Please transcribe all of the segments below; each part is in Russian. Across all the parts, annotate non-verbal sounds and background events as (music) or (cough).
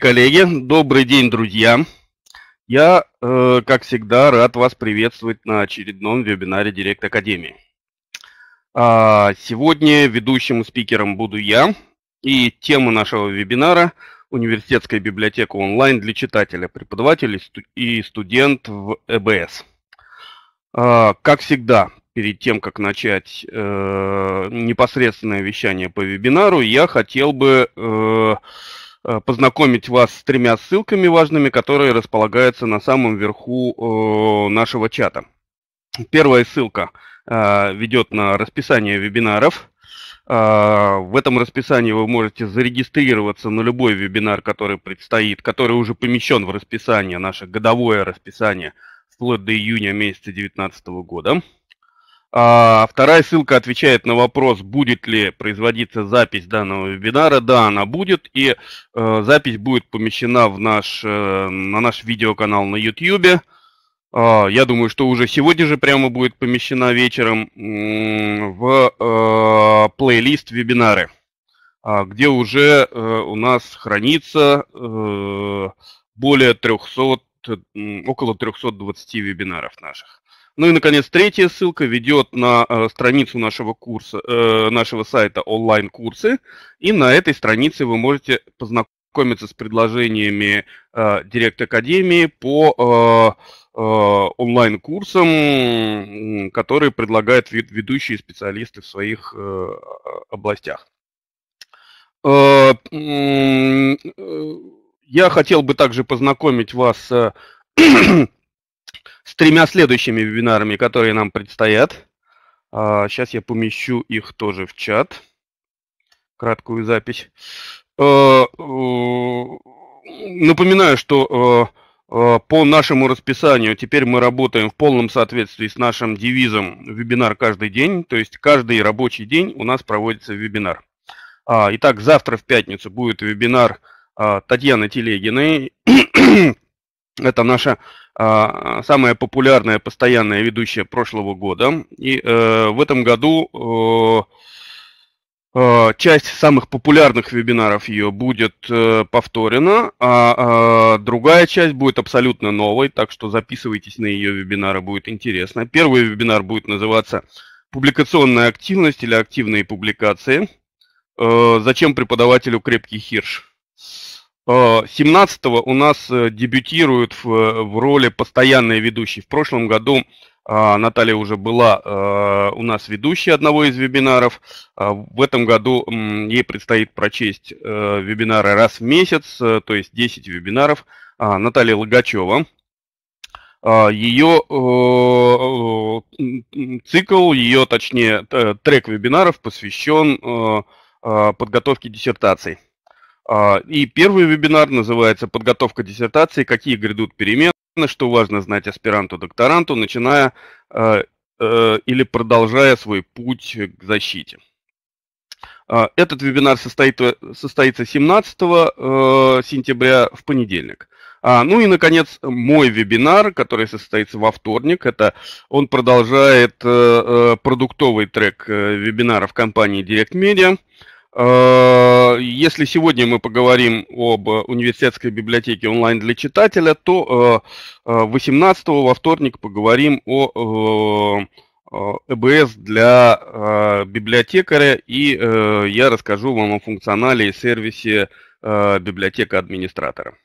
Коллеги, добрый день, друзья! Я, э, как всегда, рад вас приветствовать на очередном вебинаре Директ Академии. А, сегодня ведущим спикером буду я, и тема нашего вебинара – университетская библиотека онлайн для читателя, преподавателей и студент в ЭБС. А, как всегда, перед тем, как начать э, непосредственное вещание по вебинару, я хотел бы… Э, Э, познакомить вас с тремя ссылками важными, которые располагаются на самом верху э, нашего чата. Первая ссылка э, ведет на расписание вебинаров. В этом расписании вы можете зарегистрироваться на любой вебинар, который предстоит, который уже помещен в расписание, наше годовое расписание, вплоть до июня месяца 2019 года. А, вторая ссылка отвечает на вопрос, будет ли производиться запись данного вебинара. Да, она будет, и э, запись будет помещена в наш, э, на наш видеоканал на YouTube. Э, а, я думаю, что уже сегодня же прямо будет помещена вечером э, в э, плейлист вебинары, э, где уже э, у нас хранится э, более 300, э, около 320 вебинаров наших. Ну и, наконец, третья ссылка ведет на э, страницу нашего курса, э, нашего сайта онлайн-курсы. И на этой странице вы можете познакомиться с предложениями э, Директ Академии по э, э, онлайн-курсам, которые предлагают ведущие специалисты в своих э, областях. Э, э, я хотел бы также познакомить вас с тремя следующими вебинарами, которые нам предстоят. Сейчас а, я помещу их тоже в чат. Краткую запись. А, напоминаю, что а, по нашему расписанию теперь мы работаем в полном соответствии с нашим девизом «Вебинар каждый день», то есть каждый рабочий день у нас проводится вебинар. Итак, завтра в пятницу будет вебинар Татьяны Телегиной. (clears throat) Это наша а, самая популярная постоянная ведущая прошлого года. И э, в этом году э, э часть самых популярных вебинаров ее будет э, повторена, а э, другая часть будет абсолютно новой, так что записывайтесь на ее вебинары, будет интересно. Первый вебинар будет называться «Публикационная активность или активные публикации. Э, зачем преподавателю крепкий хирш?» 17-го э, у нас э, дебютирует в, э, в роли постоянной ведущей. В прошлом году Наталья уже была у нас ведущей одного из вебинаров. В этом году ей предстоит прочесть вебинары раз в месяц, то есть 10 вебинаров. Наталья Логачева. Ее цикл, ее, точнее, трек вебинаров посвящен подготовке диссертаций. А, и первый вебинар называется «Подготовка диссертации. Какие грядут перемены? Что важно знать аспиранту-докторанту, начиная а, э, или продолжая свой путь к защите?» а, Этот вебинар состоит, состоится 17 э, сентября в понедельник. А, ну и, наконец, мой вебинар, который состоится во вторник, это он продолжает э, э продуктовый трек вебинаров компании Direct Media. Э, если сегодня мы поговорим об э, университетской библиотеке онлайн для читателя, то 18 э, во вторник поговорим о ЭБС для библиотекаря, и я расскажу вам о функционале и сервисе библиотека администратора.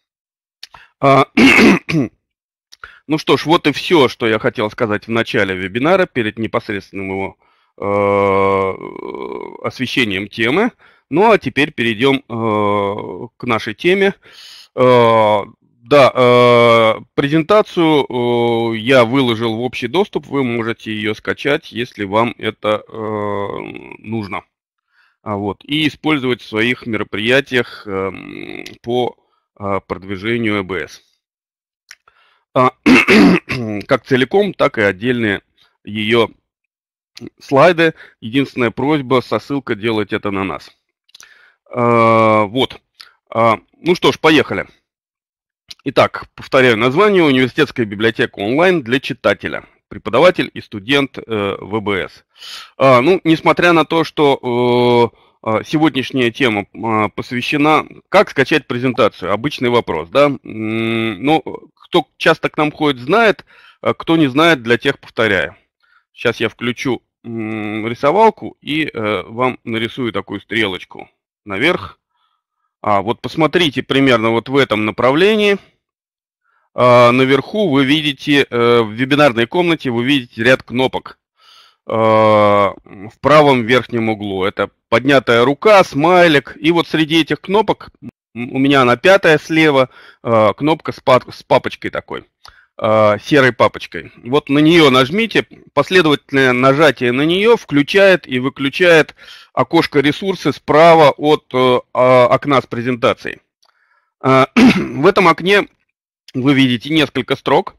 А, (clears throat) ну что ж, вот и все, что я хотел сказать в начале вебинара перед непосредственным его Э, освещением темы. Ну а теперь перейдем э, к нашей теме. Э, да, презентацию я выложил в общий доступ, вы можете ее скачать, если вам это нужно. А, вот, и использовать в своих мероприятиях эм, по продвижению ЭБС. А, (clears throat) как целиком, так и отдельные ее слайды. Единственная просьба со ссылкой делать это на нас. А, вот. А, ну что ж, поехали. Итак, повторяю название «Университетская библиотека онлайн для читателя» преподаватель и студент э, ВБС. А, ну, несмотря на то, что э, сегодняшняя тема посвящена, как скачать презентацию, обычный вопрос, да. Ну, кто часто к нам ходит, знает, кто не знает, для тех повторяю. Сейчас я включу рисовалку и э, вам нарисую такую стрелочку наверх. А, вот посмотрите примерно вот в этом направлении. А, наверху вы видите, э, в вебинарной комнате вы видите ряд кнопок э, в правом верхнем углу. Это поднятая рука, смайлик. И вот среди этих кнопок у меня она пятая слева, э, кнопка с, с папочкой такой. Э, серой папочкой. Вот на нее нажмите. Последовательное нажатие на нее включает и выключает окошко ресурсы справа от э, а, окна с презентацией. Э, (clears throat) в этом окне вы видите несколько строк.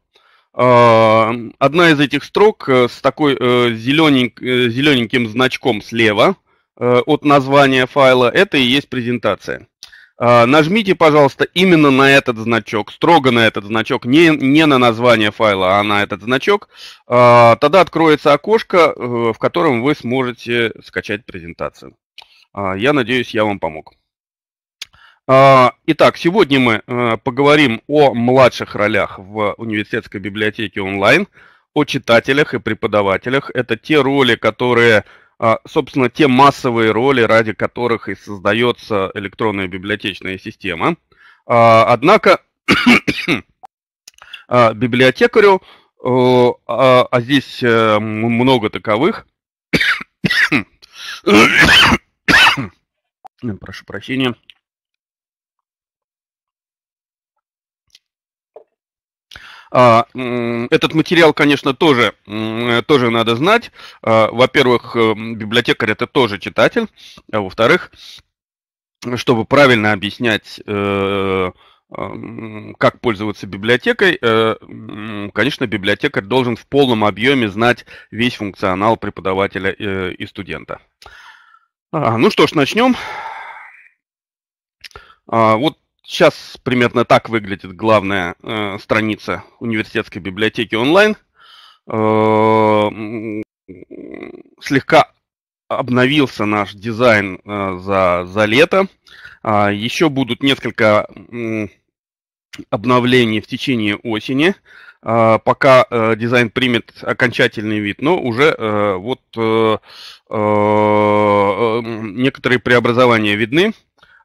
Одна из этих строк с такой зелененьким, зелененьким значком слева от названия файла – это и есть презентация. А, нажмите, пожалуйста, именно на этот значок, строго на этот значок, не, не на название файла, а на этот значок. А, тогда откроется окошко, э, в котором вы сможете скачать презентацию. А, я надеюсь, я вам помог. Итак, сегодня мы э, поговорим о младших ролях в университетской библиотеке онлайн, о читателях и преподавателях. Это те роли, которые а, собственно, те массовые роли, ради которых и создается электронная библиотечная система. А, однако (coughs) а, библиотекарю, а здесь э, много таковых, (coughs) прошу прощения, А, этот материал, конечно, тоже, тоже надо знать. А, во-первых, э, библиотекарь это тоже читатель. А во-вторых, чтобы правильно объяснять э, а, как пользоваться библиотекой, э, конечно, библиотекарь должен в полном объеме знать весь функционал преподавателя и студента. А, ну что ж, начнем. Вот сейчас примерно так выглядит главная э, страница университетской библиотеки онлайн. Э, слегка обновился наш дизайн э, за, за лето. Э, еще будут несколько э, обновлений в течение осени, э, пока э, дизайн примет окончательный вид, но уже э, вот э, э, некоторые преобразования видны.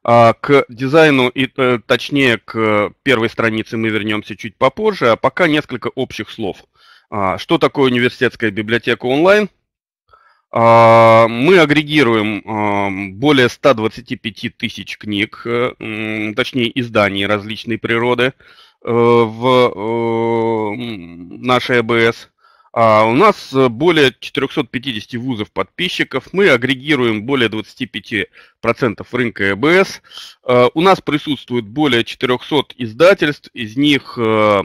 А, к дизайну, и э, точнее к первой странице мы вернемся чуть попозже, а пока несколько общих слов. А, что такое университетская библиотека онлайн? А, мы агрегируем более 125 тысяч книг, э, точнее изданий различной природы э, в нашей АБС. А, у нас э, более 450 вузов подписчиков, мы агрегируем более 25% рынка ЭБС. А, у нас присутствует более 400 издательств, из них э,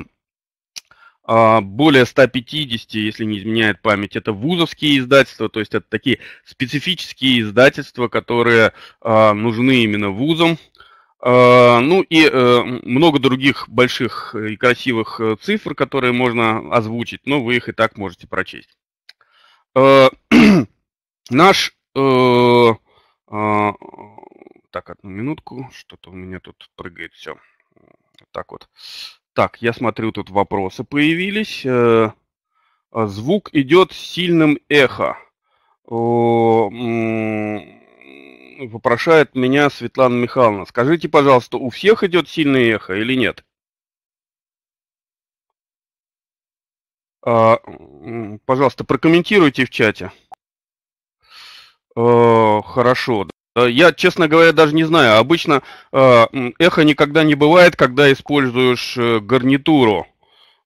а, более 150, если не изменяет память, это вузовские издательства, то есть это такие специфические издательства, которые нужны именно вузам. А, ну и э, много других больших э, и красивых э, цифр, которые можно озвучить, но вы их и так можете прочесть. А, (clears throat) наш... А, так, одну минутку, что-то у меня тут прыгает все. так вот. Так, я смотрю, тут вопросы появились. Звук идет сильным эхо вопрошает меня Светлана Михайловна. Скажите, пожалуйста, у всех идет сильное эхо или нет? А, пожалуйста, прокомментируйте в чате. А, хорошо. Я, честно говоря, даже не знаю. Обычно э, эхо никогда не бывает, когда используешь э, гарнитуру.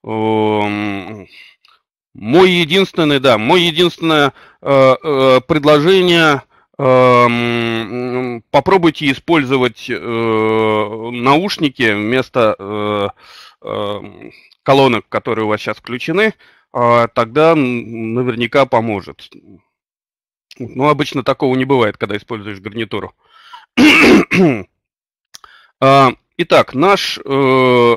Мой единственный, да, мой единственное предложение Эм, попробуйте использовать э, наушники вместо э, эм, колонок, которые у вас сейчас включены, а тогда наверняка поможет. Но ну, обычно такого не бывает, когда используешь гарнитуру. (clears throat) А, итак, наш... Э,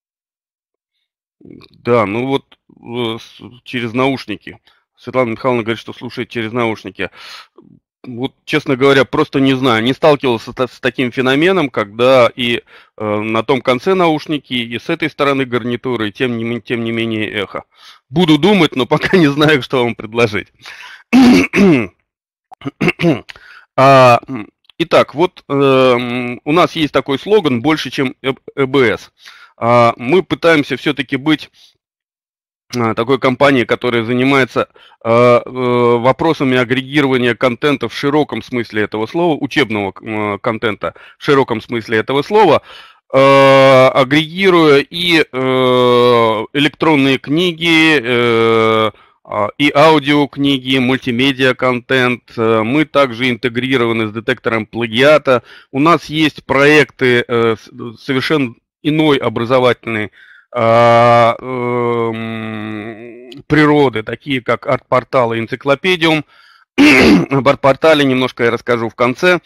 (clears throat) да, ну вот через наушники. Светлана Михайловна говорит, что слушает через наушники. Вот, честно говоря, просто не знаю, не сталкивался с таким феноменом, когда и э, на том конце наушники, и с этой стороны гарнитуры, и тем не, тем не менее эхо. Буду думать, но (laughs) пока не знаю, что вам предложить. (clears throat) а, итак, вот э, у нас есть такой слоган «Больше, чем ЭБС». Э-, а, мы пытаемся все-таки быть а, такой компании, которая занимается а, э, вопросами агрегирования контента в широком смысле этого слова, учебного э, контента в широком смысле этого слова, э, агрегируя и э, электронные книги, э, и аудиокниги, мультимедиа-контент. Э, мы также интегрированы с детектором плагиата. У нас есть проекты, э, совершенно иной образовательной. А, эм, природы, такие как арт-портал и энциклопедиум. Об (clears throat) арт-портале немножко я расскажу в конце.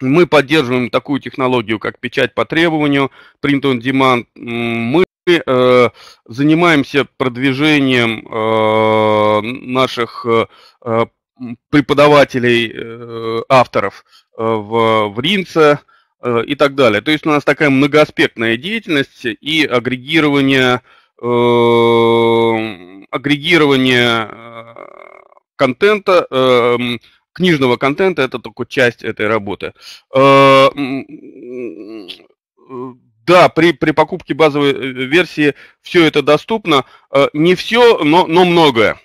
Мы поддерживаем такую технологию, как печать по требованию, print on demand. Мы э, занимаемся продвижением э, наших э, э, преподавателей, авторов э, в, в Э, и так далее. То есть у нас такая многоаспектная деятельность и агрегирование, эм, э, агрегирование контента, э, книжного контента – это только часть этой работы. Э, э да, при, при покупке базовой э, версии все это доступно. Не все, но, но многое.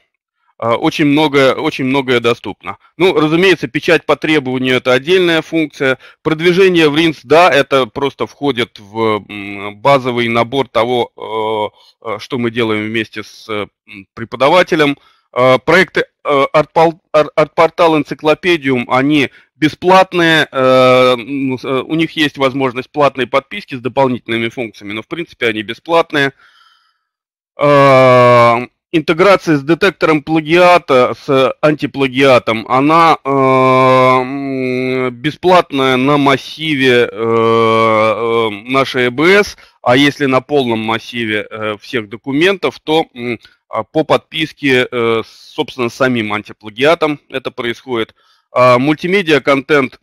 Э, очень многое, очень многое доступно. Ну, разумеется, печать по требованию – это отдельная функция. Продвижение в Ринс, да, это просто входит в базовый набор того, э, э, что мы делаем вместе с преподавателем. Проекты арт-портал «Энциклопедиум», они бесплатные, у них есть возможность платной подписки с дополнительными функциями, но в принципе они бесплатные. Интеграция с детектором плагиата, с э, антиплагиатом, она э, бесплатная на массиве э, э нашей ЭБС, а если на полном массиве э, всех документов, то э, по подписке, э, собственно, самим антиплагиатом это происходит. А мультимедиа контент,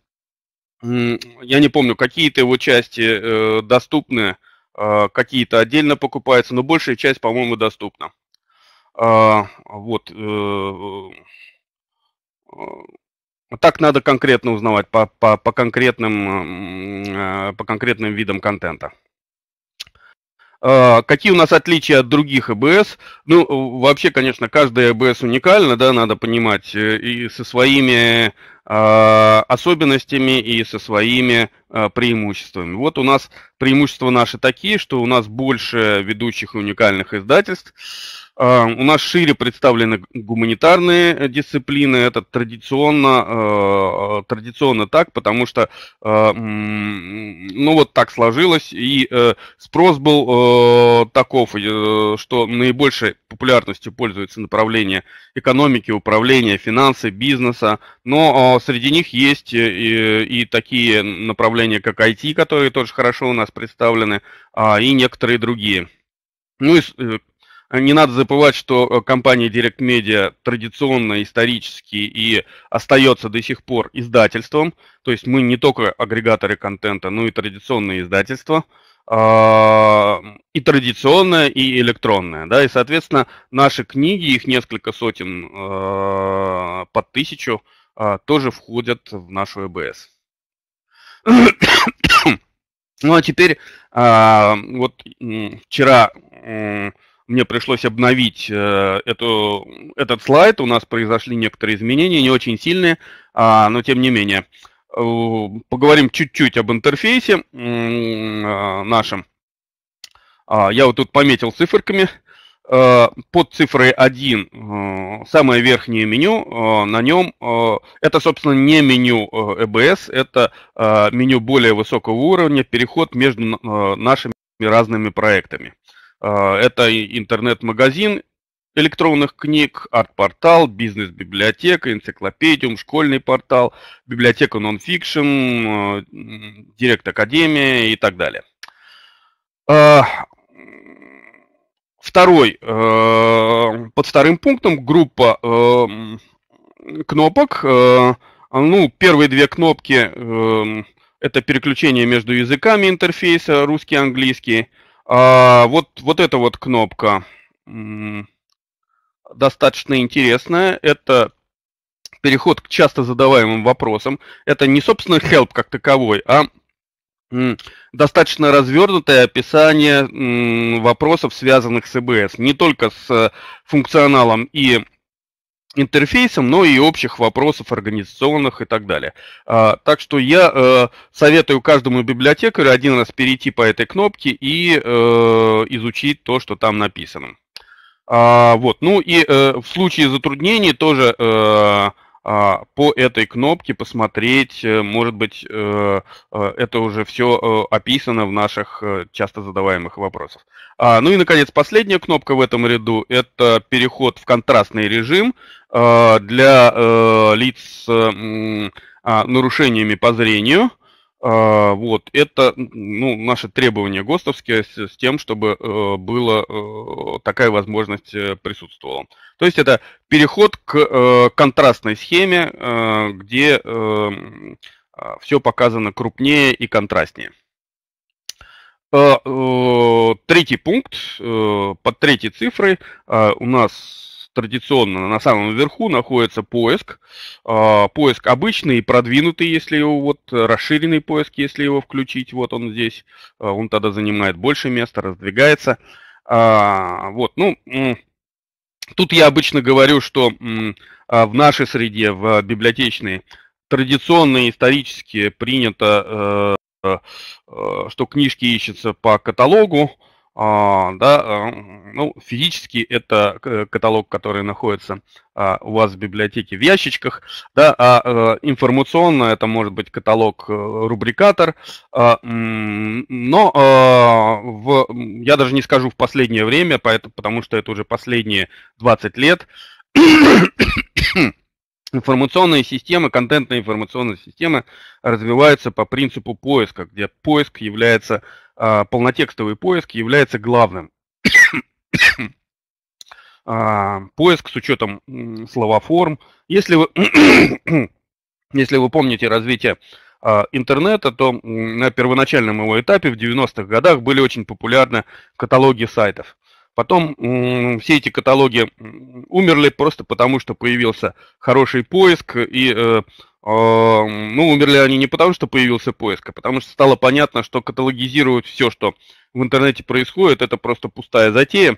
э, я не помню, какие-то его части э, доступны, э, какие-то отдельно покупаются, но большая часть, по-моему, доступна. А, вот. Э, э, так надо конкретно узнавать по, по, по, конкретным, э, по конкретным видам контента. А, какие у нас отличия от других ЭБС? Ну, вообще, конечно, каждая ЭБС уникальна, да, надо понимать, и со своими а, особенностями, и со своими преимуществами. Вот у нас преимущества наши такие, что у нас больше ведущих и уникальных издательств, а, у нас шире представлены гуманитарные э, дисциплины. Это традиционно, э, э, традиционно так, потому что, ну вот так сложилось. И спрос был таков, что наибольшей популярностью пользуются направления экономики, управления, финансы, бизнеса. Но среди них есть и, и такие направления, как IT, которые тоже хорошо у нас представлены, а, и некоторые другие. Ну и Э, не надо забывать, что э, компания Direct Media традиционно, исторически и остается до сих пор издательством. То есть мы не только агрегаторы контента, но и традиционные издательства. А, и традиционное, и электронное. Да? И, соответственно, наши книги, их несколько сотен э, под тысячу, тоже входят в нашу ЭБС. (coughs) Ну а теперь, а, вот вчера мне пришлось обновить э, эту, этот слайд. У нас произошли некоторые изменения, не очень сильные, а, но тем не менее. Э, поговорим чуть-чуть об интерфейсе э, нашем. А, я вот тут пометил циферками. Э, под цифрой 1 э, самое верхнее меню, э, на нем э, это, собственно, не меню EBS, это меню более высокого уровня, переход между нашими разными проектами. А, это интернет-магазин электронных книг, арт-портал, бизнес-библиотека, энциклопедиум, школьный портал, библиотека нон-фикшн, а, директ-академия и так далее. А, второй, под вторым пунктом группа кнопок. Ну, первые две кнопки – это переключение между языками интерфейса, русский, английский – а, вот, вот эта вот кнопка достаточно интересная. Это переход к часто задаваемым вопросам. Это не, собственно, help как таковой, а достаточно развернутое описание вопросов, связанных с ЭБС, не только с э, функционалом и интерфейсом, но и общих вопросов организационных и так далее. А, так что я э, советую каждому библиотекарю один раз перейти по этой кнопке и э, изучить то, что там написано. А, вот. Ну и э, в случае затруднений тоже э, а, по этой кнопке посмотреть, э, может быть, э, э, это уже все описано в наших часто задаваемых вопросах. А, ну и, наконец, последняя кнопка в этом ряду – это переход в контрастный режим для лиц с а, нарушениями по зрению – а, вот, это ну, наше требование ГОСТовские с, с тем, чтобы э, была э, такая возможность э, присутствовала. То есть это переход к э, контрастной схеме, э, где э, эм, а, все показано крупнее и контрастнее. Э, э, третий пункт, э, под третьей цифрой э, у нас традиционно на самом верху находится поиск. А, поиск обычный, и продвинутый, если его вот расширенный поиск, если его включить, вот он здесь, а, он тогда занимает больше места, раздвигается. А, вот, ну, тут я обычно говорю, что в нашей среде, в библиотечной, традиционно исторически принято, э, э, что книжки ищутся по каталогу, а, да, а, ну, физически это э, каталог, который находится а, у вас в библиотеке в ящичках, да, а э, информационно это может быть каталог-рубрикатор, э, но в, я даже не скажу в последнее время, поэтому, потому что это уже последние 20 лет, информационные системы, контентные информационные системы развиваются по принципу поиска, где поиск является, а, полнотекстовый поиск является главным. (coughs) А, поиск с учетом э, словоформ. Если вы, (coughs) если вы помните развитие а, интернета, то на первоначальном его этапе в 90-х годах были очень популярны каталоги сайтов. Потом все эти каталоги умерли просто потому, что появился хороший поиск, и э, а, ну, умерли они не потому, что появился поиск, а потому что стало понятно, что каталогизировать все, что в интернете происходит, это просто пустая затея.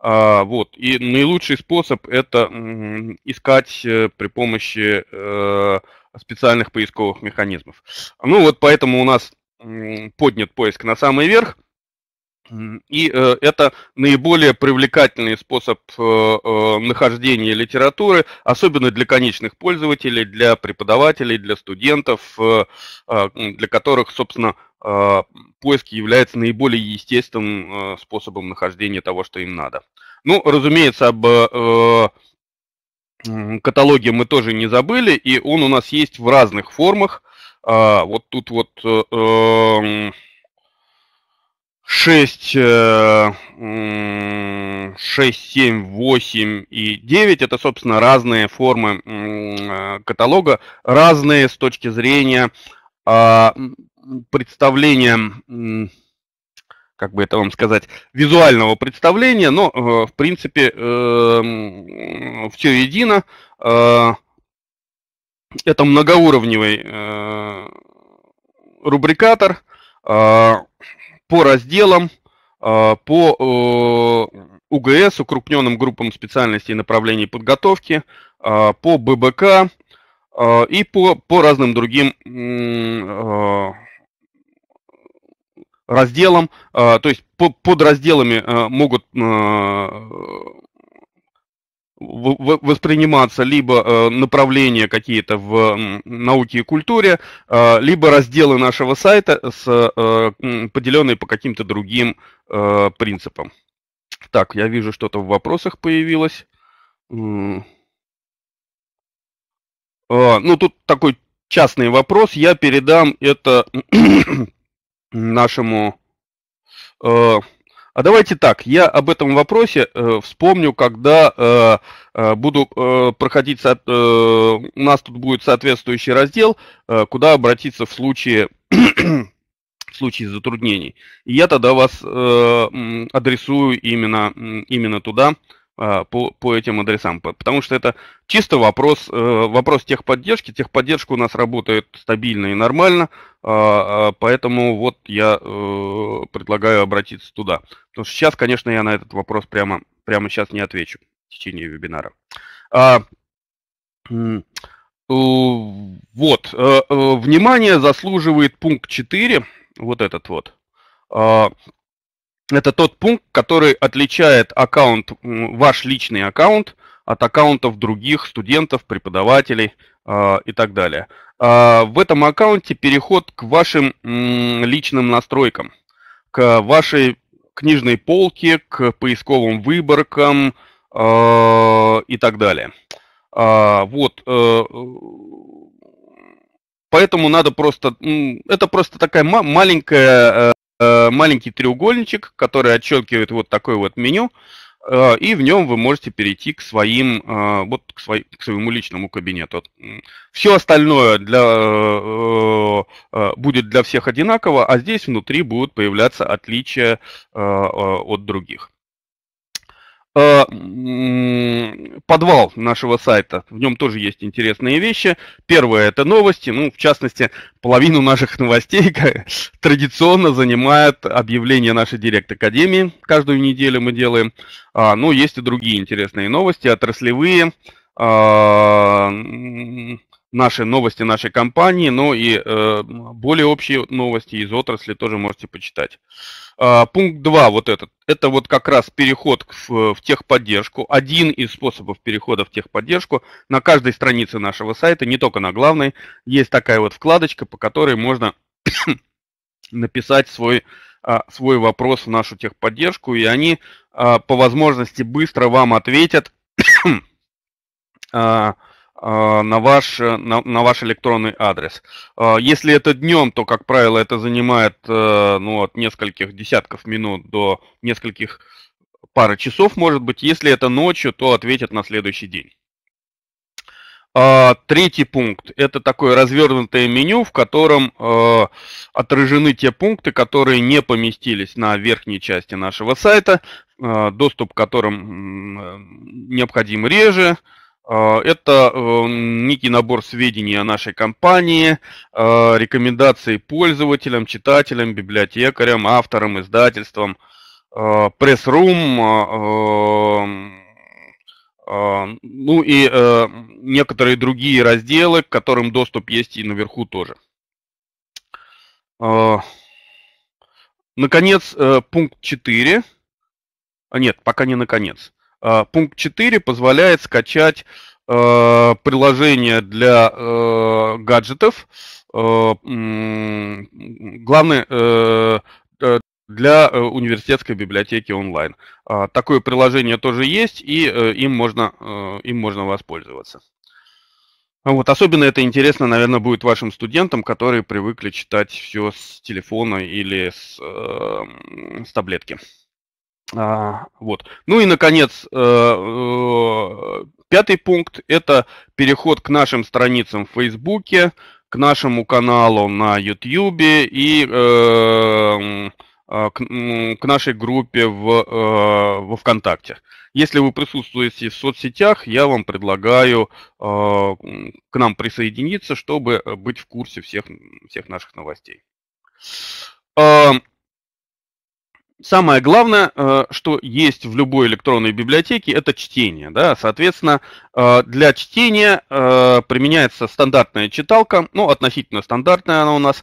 А, вот. И наилучший способ это искать э, при помощи э, специальных поисковых механизмов. Ну вот поэтому у нас поднят поиск на самый верх – и э, это наиболее привлекательный способ э, э, нахождения литературы, особенно для конечных пользователей, для преподавателей, для студентов, э, э, для которых, собственно, э, поиск является наиболее естественным способом нахождения того, что им надо. Ну, разумеется, об каталоге мы тоже не забыли, и он у нас есть в разных формах. А, вот тут вот эм, 6, 6, 7, 8 и 9 это, собственно, разные формы э, каталога, разные с точки зрения а, представления, как бы это вам сказать, визуального представления, но, э, в принципе, э, все едино. Это многоуровневый рубрикатор а, по разделам, э, по э, УГС, укрупненным группам специальностей и направлений подготовки, э, по ББК и по, по разным другим разделам, то есть под разделами могут восприниматься либо э, направления какие-то в науке и культуре, э, либо разделы нашего сайта, с, э, поделенные по каким-то другим принципам. Так, я вижу, что-то в вопросах появилось. Ну, тут такой частный вопрос. Я передам это (clears throat) нашему а давайте так, я об этом вопросе э, вспомню, когда э, э, буду э, проходить, со, э, у нас тут будет соответствующий раздел, э, куда обратиться в случае, (clears throat) в случае затруднений. И я тогда вас э, адресую именно, именно туда, э, а, по, по этим адресам. Потому что это чисто вопрос, э, вопрос техподдержки. Техподдержка у нас работает стабильно и нормально, а, а, поэтому вот я э, предлагаю обратиться туда. Потому что сейчас, конечно, я на этот вопрос прямо, прямо сейчас не отвечу в течение вебинара. Вот, э, внимание заслуживает пункт 4, вот этот вот. Это тот пункт, который отличает аккаунт, ваш личный аккаунт от аккаунтов других студентов, преподавателей э, и так далее. Э, в этом аккаунте переход к вашим э, личным настройкам, к вашей книжной полке, к поисковым выборкам э, и так далее. Э, вот. Э, Поэтому надо просто... Это просто такая маленькая э, Э, маленький треугольничек, который отчеркивает вот такое вот меню, э, и в нем вы можете перейти к своим, э, вот к, свой, к своему личному кабинету. Все остальное для, будет для всех одинаково, а здесь внутри будут появляться отличия от других. Э, подвал нашего сайта. В нем тоже есть интересные вещи. Первое это новости. Ну, в частности, половину наших (laughs) новостей традиционно занимает объявление нашей директ-академии. Каждую неделю мы делаем. А, ну, есть и другие интересные новости, отраслевые. А, наши новости нашей компании, но и э, более общие новости из отрасли тоже можете почитать. Э, пункт 2 вот этот. Это вот как раз переход в, в техподдержку. Один из способов перехода в техподдержку. На каждой странице нашего сайта, не только на главной, есть такая вот вкладочка, по которой можно (coughs) написать свой а, свой вопрос в нашу техподдержку, и они а, по возможности быстро вам ответят (coughs) А, на ваш, э, на, на ваш электронный адрес. А, если это днем, то, как правило, это занимает э, ну, от нескольких десятков минут до нескольких пары часов, может быть. Если это ночью, то ответят на следующий день. А, третий пункт – это такое развернутое меню, в котором э, отражены те пункты, которые не поместились на верхней части нашего сайта, доступ к которым необходим реже, а, это э, некий набор сведений о нашей компании, а, рекомендации пользователям, читателям, библиотекарям, авторам, издательствам, а, пресс-рум, ну и э, некоторые другие разделы, к которым доступ есть и наверху тоже. Наконец, э, пункт 4. Нет, пока не наконец. А, пункт 4 позволяет скачать э, приложение для э, гаджетов, э, главное, для университетской библиотеки онлайн. А, такое приложение тоже есть, и им можно, им можно воспользоваться. Вот, особенно это интересно, наверное, будет вашим студентам, которые привыкли читать все с телефона или с, с таблетки. А, вот. Ну и, наконец, э, э, пятый пункт – это переход к нашим страницам в Фейсбуке, к нашему каналу на Ютьюбе и эм, а, к, к нашей группе в, э, во ВКонтакте. Если вы присутствуете в соцсетях, я вам предлагаю а, к нам присоединиться, чтобы быть в курсе всех, всех наших новостей. А, самое главное, э, что есть в любой электронной библиотеке, это чтение. Да? Соответственно, э, для чтения э, применяется стандартная читалка, ну, относительно стандартная она у нас,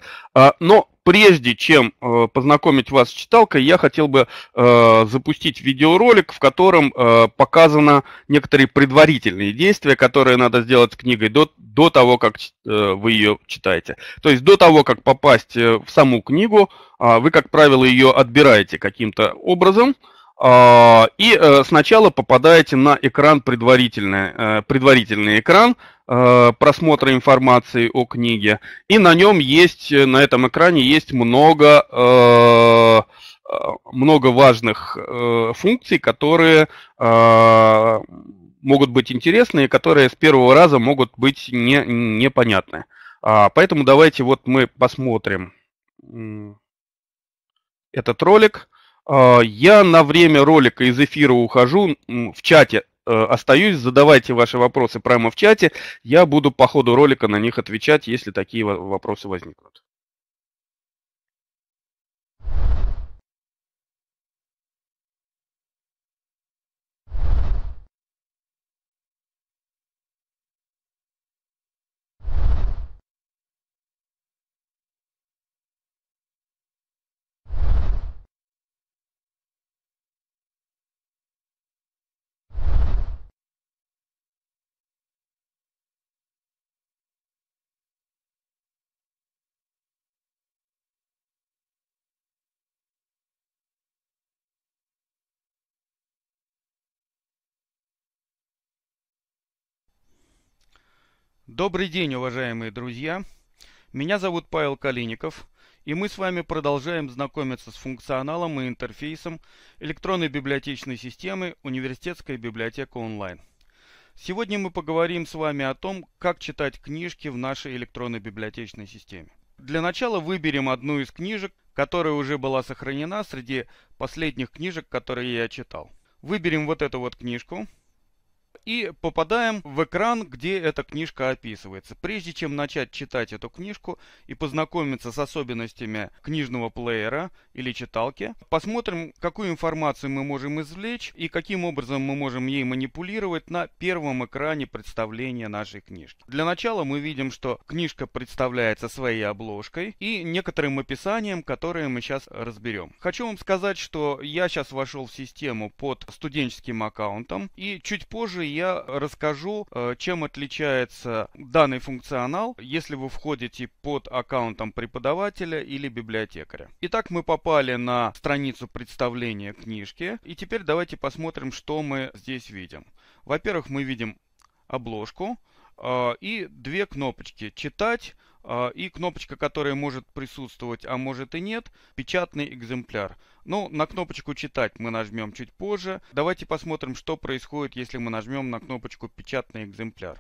но прежде чем э, познакомить вас с читалкой, я хотел бы э, запустить видеоролик, в котором э, показано некоторые предварительные действия, которые надо сделать с книгой до, до того, как э, вы ее читаете. То есть до того, как попасть э, в саму книгу, э, вы, как правило, ее отбираете каким-то образом. А, и э, сначала попадаете на экран предварительный, э, предварительный экран э, просмотра информации о книге. И на нем есть, на этом экране есть много, много важных функций, которые могут быть интересны и которые с первого раза могут быть не, непонятны. А, поэтому давайте вот мы посмотрим этот ролик. А, я на время ролика из эфира ухожу, в чате э, остаюсь, задавайте ваши вопросы прямо в чате, я буду по ходу ролика на них отвечать, если такие вопросы возникнут. Добрый день, уважаемые друзья! Меня зовут Павел Калиников, и мы с вами продолжаем знакомиться с функционалом и интерфейсом электронной библиотечной системы Университетская библиотека онлайн. Сегодня мы поговорим с вами о том, как читать книжки в нашей электронной библиотечной системе. Для начала выберем одну из книжек, которая уже была сохранена среди последних книжек, которые я читал. Выберем вот эту вот книжку – и попадаем в экран, где эта книжка описывается. Прежде чем начать читать эту книжку и познакомиться с особенностями книжного плеера или читалки, посмотрим, какую информацию мы можем извлечь и каким образом мы можем ей манипулировать на первом экране представления нашей книжки. Для начала мы видим, что книжка представляется своей обложкой и некоторым описанием, которое мы сейчас разберем. Хочу вам сказать, что я сейчас вошел в систему под студенческим аккаунтом и чуть позже я расскажу, э, чем отличается данный функционал, если вы входите под аккаунтом преподавателя или библиотекаря. Итак, мы попали на страницу представления книжки. И теперь давайте посмотрим, что мы здесь видим. Во-первых, мы видим обложку э, и две кнопочки «Читать» А, и кнопочка, которая может присутствовать, а может и нет, печатный экземпляр. Ну, на кнопочку «Читать» мы нажмем чуть позже. Давайте посмотрим, что происходит, если мы нажмем на кнопочку «Печатный экземпляр».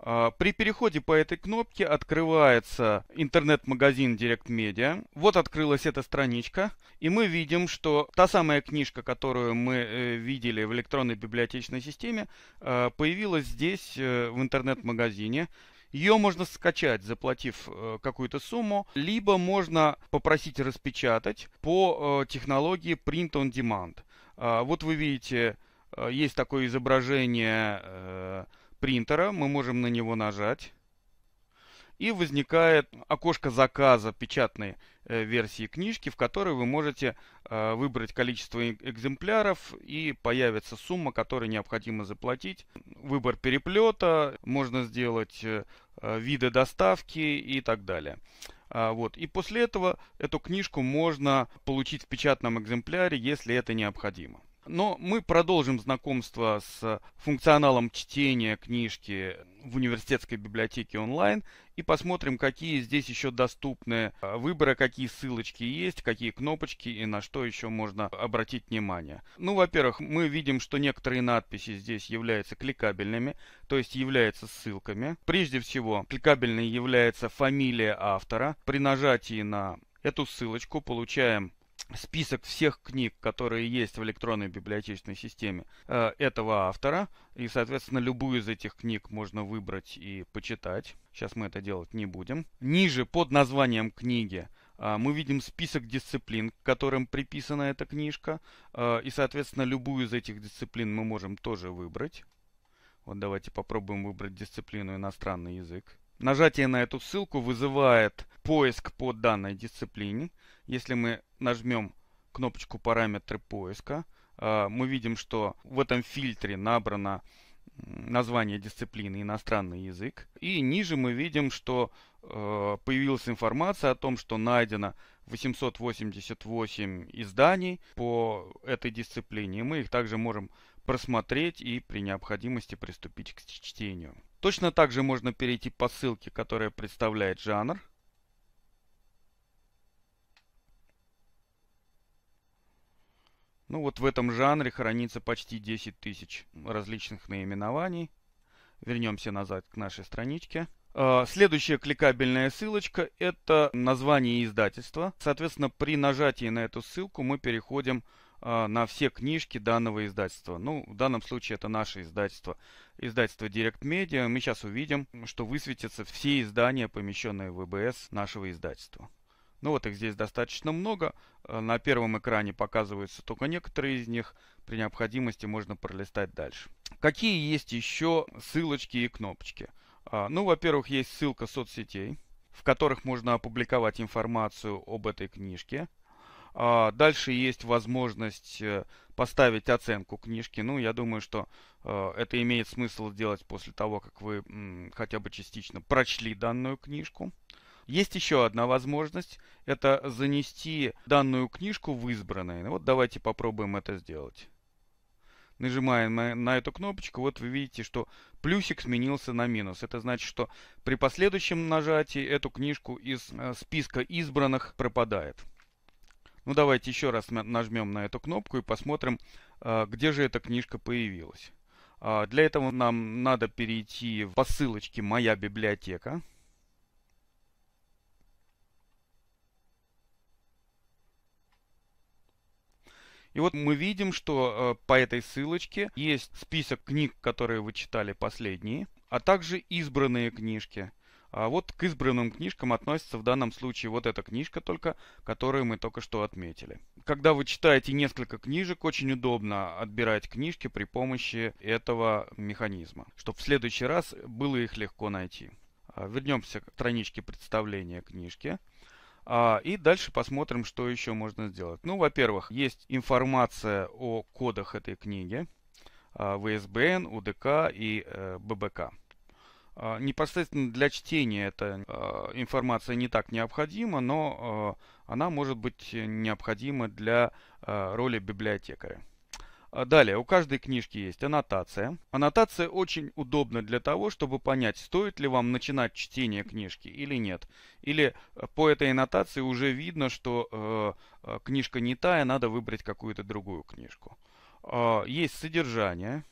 А, при переходе по этой кнопке открывается интернет-магазин Direct Media. Вот открылась эта страничка. И мы видим, что та самая книжка, которую мы э, видели в электронной библиотечной системе, а, появилась здесь э, в интернет-магазине. Ее можно скачать, заплатив э, какую-то сумму, либо можно попросить распечатать по э, технологии Print on Demand. А, вот вы видите, э, есть такое изображение принтера, мы можем на него нажать. И возникает окошко заказа печатной Э, версии книжки, в которой вы можете э, выбрать количество экземпляров и появится сумма, которую необходимо заплатить. Выбор переплета, можно сделать э, виды доставки и так далее. А, вот. И после этого эту книжку можно получить в печатном экземпляре, если это необходимо. Но мы продолжим знакомство с функционалом чтения книжки в университетской библиотеке онлайн и посмотрим, какие здесь еще доступны э, выборы, какие ссылочки есть, какие кнопочки и на что еще можно обратить внимание. Ну, во-первых, мы видим, что некоторые надписи здесь являются кликабельными, то есть являются ссылками. Прежде всего, кликабельной является фамилия автора. При нажатии на эту ссылочку получаем список всех книг, которые есть в электронной библиотечной системе э, этого автора. И, соответственно, любую из этих книг можно выбрать и почитать. Сейчас мы это делать не будем. Ниже под названием книги э, мы видим список дисциплин, к которым приписана эта книжка. Э, и, соответственно, любую из этих дисциплин мы можем тоже выбрать. Вот давайте попробуем выбрать дисциплину иностранный язык. Нажатие на эту ссылку вызывает поиск по данной дисциплине. Если мы нажмем кнопочку «Параметры поиска», а, мы видим, что в этом фильтре набрано название дисциплины «Иностранный язык». И ниже мы видим, что э, появилась информация о том, что найдено 888 изданий по этой дисциплине. Мы их также можем просмотреть и при необходимости приступить к чтению. Точно так же можно перейти по ссылке, которая представляет жанр. Ну вот в этом жанре хранится почти 10 тысяч различных наименований. Вернемся назад к нашей страничке. А, следующая кликабельная ссылочка – это название издательства. Соответственно, при нажатии на эту ссылку мы переходим к а, на все книжки данного издательства. Ну, в данном случае это наше издательство. Издательство Direct Media. Мы сейчас увидим, что высветятся все издания, помещенные в ВБС нашего издательства. Ну вот их здесь достаточно много. А, на первом экране показываются только некоторые из них. При необходимости можно пролистать дальше. Какие есть еще ссылочки и кнопочки? А, ну, во-первых, есть ссылка соцсетей, в которых можно опубликовать информацию об этой книжке. А, дальше есть возможность э, поставить оценку книжки. Ну, я думаю, что э, это имеет смысл сделать после того, как вы хотя бы частично прочли данную книжку. Есть еще одна возможность, это занести данную книжку в избранное. Вот давайте попробуем это сделать. Нажимаем на эту кнопочку, вот вы видите, что плюсик сменился на минус. Это значит, что при последующем нажатии эту книжку из э, списка избранных пропадает. Ну давайте еще раз нажмем на эту кнопку и посмотрим, а, где же эта книжка появилась. А, для этого нам надо перейти по ссылочке «Моя библиотека». И вот мы видим, что а, по этой ссылочке есть список книг, которые вы читали последние, а также избранные книжки. А вот к избранным книжкам относится в данном случае вот эта книжка только, которую мы только что отметили. Когда вы читаете несколько книжек, очень удобно отбирать книжки при помощи этого механизма, чтобы в следующий раз было их легко найти. А, вернемся к страничке представления книжки. А, и дальше посмотрим, что еще можно сделать. Ну, во-первых, есть информация о кодах этой книги. А, ВСБН, УДК и э, ББК. А, непосредственно для чтения эта а, информация не так необходима, но а, она может быть необходима для роли библиотекаря. Далее, у каждой книжки есть аннотация. Аннотация очень удобна для того, чтобы понять, стоит ли вам начинать чтение книжки или нет. Или по этой аннотации уже видно, что э, книжка не та, и надо выбрать какую-то другую книжку. Э, есть содержание.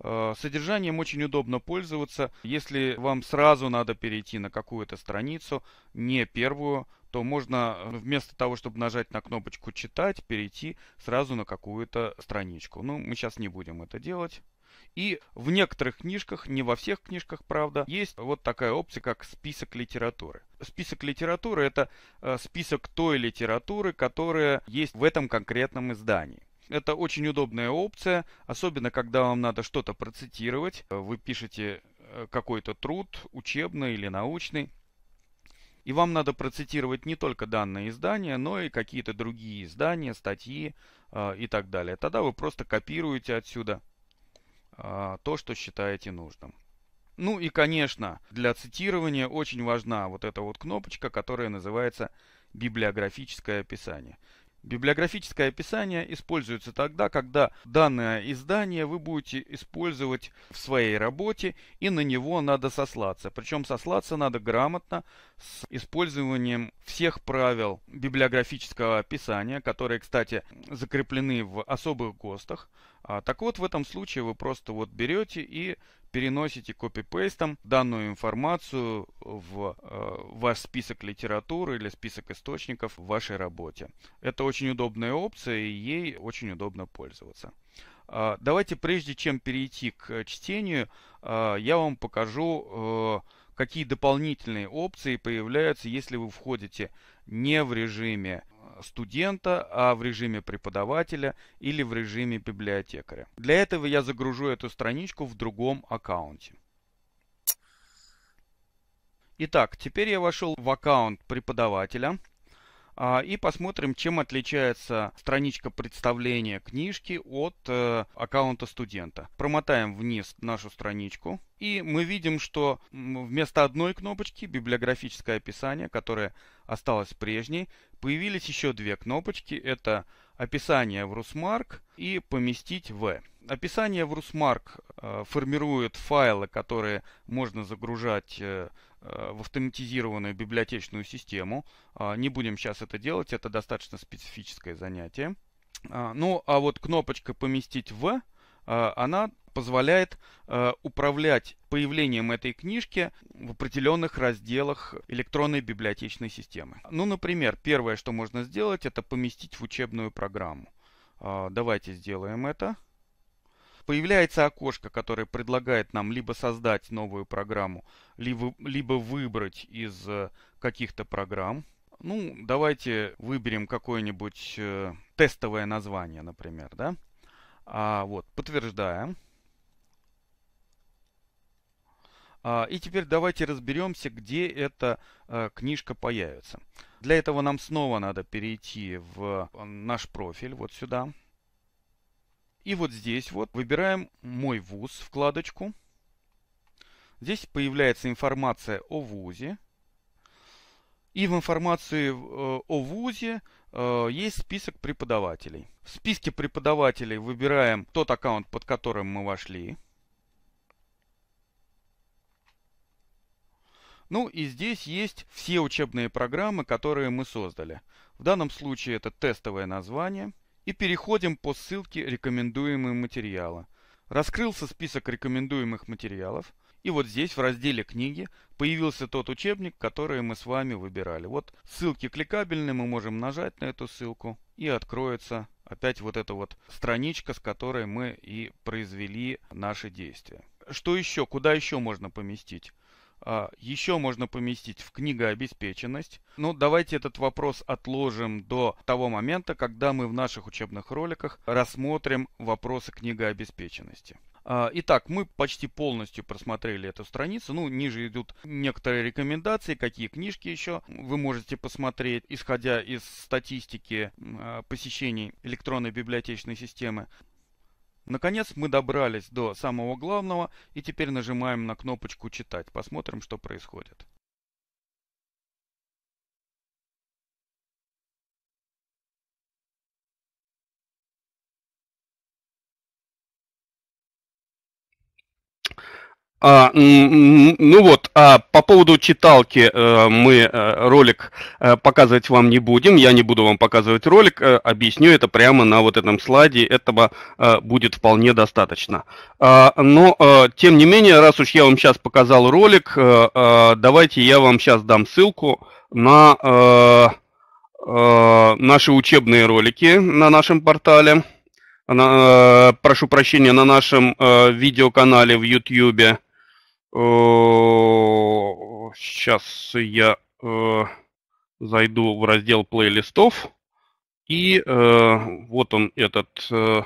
Э, содержанием очень удобно пользоваться. Если вам сразу надо перейти на какую-то страницу, не первую, то можно э, вместо того, чтобы нажать на кнопочку «Читать», перейти сразу на какую-то страничку. Ну, мы сейчас не будем это делать. И в некоторых книжках, не во всех книжках, правда, есть вот такая опция, как список литературы. Список литературы – это э, список той литературы, которая есть в этом конкретном издании. Это очень удобная опция, особенно когда вам надо что-то процитировать. Вы пишете э, какой-то труд, учебный или научный. И вам надо процитировать не только данное издание, но и какие-то другие издания, статьи э, и так далее. Тогда вы просто копируете отсюда э, то, что считаете нужным. Ну и, конечно, для цитирования очень важна вот эта вот кнопочка, которая называется библиографическое описание. Библиографическое описание используется тогда, когда данное издание вы будете использовать в своей работе и на него надо сослаться. Причем сослаться надо грамотно с использованием всех правил библиографического описания, которые, кстати, закреплены в особых ГОСТах. А, так вот, в этом случае вы просто вот берете и переносите копипейстом данную информацию в э, ваш список литературы или список источников в вашей работе. Это очень удобная опция и ей очень удобно пользоваться. А, давайте прежде чем перейти к чтению, а, я вам покажу, э, какие дополнительные опции появляются, если вы входите не в режиме студента, а в режиме преподавателя или в режиме библиотекаря. Для этого я загружу эту страничку в другом аккаунте. Итак, теперь я вошел в аккаунт преподавателя – а, и посмотрим, чем отличается страничка представления книжки от э, аккаунта студента. Промотаем вниз нашу страничку. И мы видим, что вместо одной кнопочки библиографическое описание, которое осталось прежней, появились еще две кнопочки. Это описание в Русмарк и поместить в. Описание в Русмарк э, формирует файлы, которые можно загружать э, Э, в автоматизированную библиотечную систему. А, не будем сейчас это делать, это достаточно специфическое занятие. А, ну, а вот кнопочка «Поместить в» э, она позволяет э, управлять появлением этой книжки в определенных разделах электронной библиотечной системы. Ну, например, первое, что можно сделать, это поместить в учебную программу. А, давайте сделаем это. Появляется окошко, которое предлагает нам либо создать новую программу, либо, либо выбрать из э, каких-то программ. Ну, давайте выберем какое-нибудь э, тестовое название, например, да? А, вот, подтверждаем. А, и теперь давайте разберемся, где эта а, книжка появится. Для этого нам снова надо перейти в наш профиль, вот сюда. И вот здесь вот выбираем «Мой вуз» вкладочку. Здесь появляется информация о вузе. И в информации э, о ВУЗе э, есть список преподавателей. В списке преподавателей выбираем тот аккаунт, под которым мы вошли. Ну и здесь есть все учебные программы, которые мы создали. В данном случае это тестовое название – и переходим по ссылке рекомендуемые материалы. Раскрылся список рекомендуемых материалов, и вот здесь в разделе книги появился тот учебник, который мы с вами выбирали. Вот ссылки кликабельные, мы можем нажать на эту ссылку и откроется опять вот эта вот страничка, с которой мы и произвели наши действия. Что еще? Куда еще можно поместить? А, еще можно поместить в книгообеспеченность. но ну, давайте этот вопрос отложим до того момента, когда мы в наших учебных роликах рассмотрим вопросы книгообеспеченности. А, итак, мы почти полностью просмотрели эту страницу. Ну, ниже идут некоторые рекомендации, какие книжки еще вы можете посмотреть, исходя из статистики а, посещений электронной библиотечной системы. Наконец мы добрались до самого главного и теперь нажимаем на кнопочку «Читать». Посмотрим, что происходит. А, ну вот, а по поводу читалки э, мы э, ролик э, показывать вам не будем. Я не буду вам показывать ролик. Объясню это прямо на вот этом слайде. Этого будет вполне достаточно. А, но, тем не менее, раз уж я вам сейчас показал ролик, давайте я вам сейчас дам ссылку на наши учебные ролики на нашем портале. На, прошу прощения, на нашем видеоканале в YouTube Сейчас э, я э, зайду в раздел плейлистов. И э, вот он, этот, а,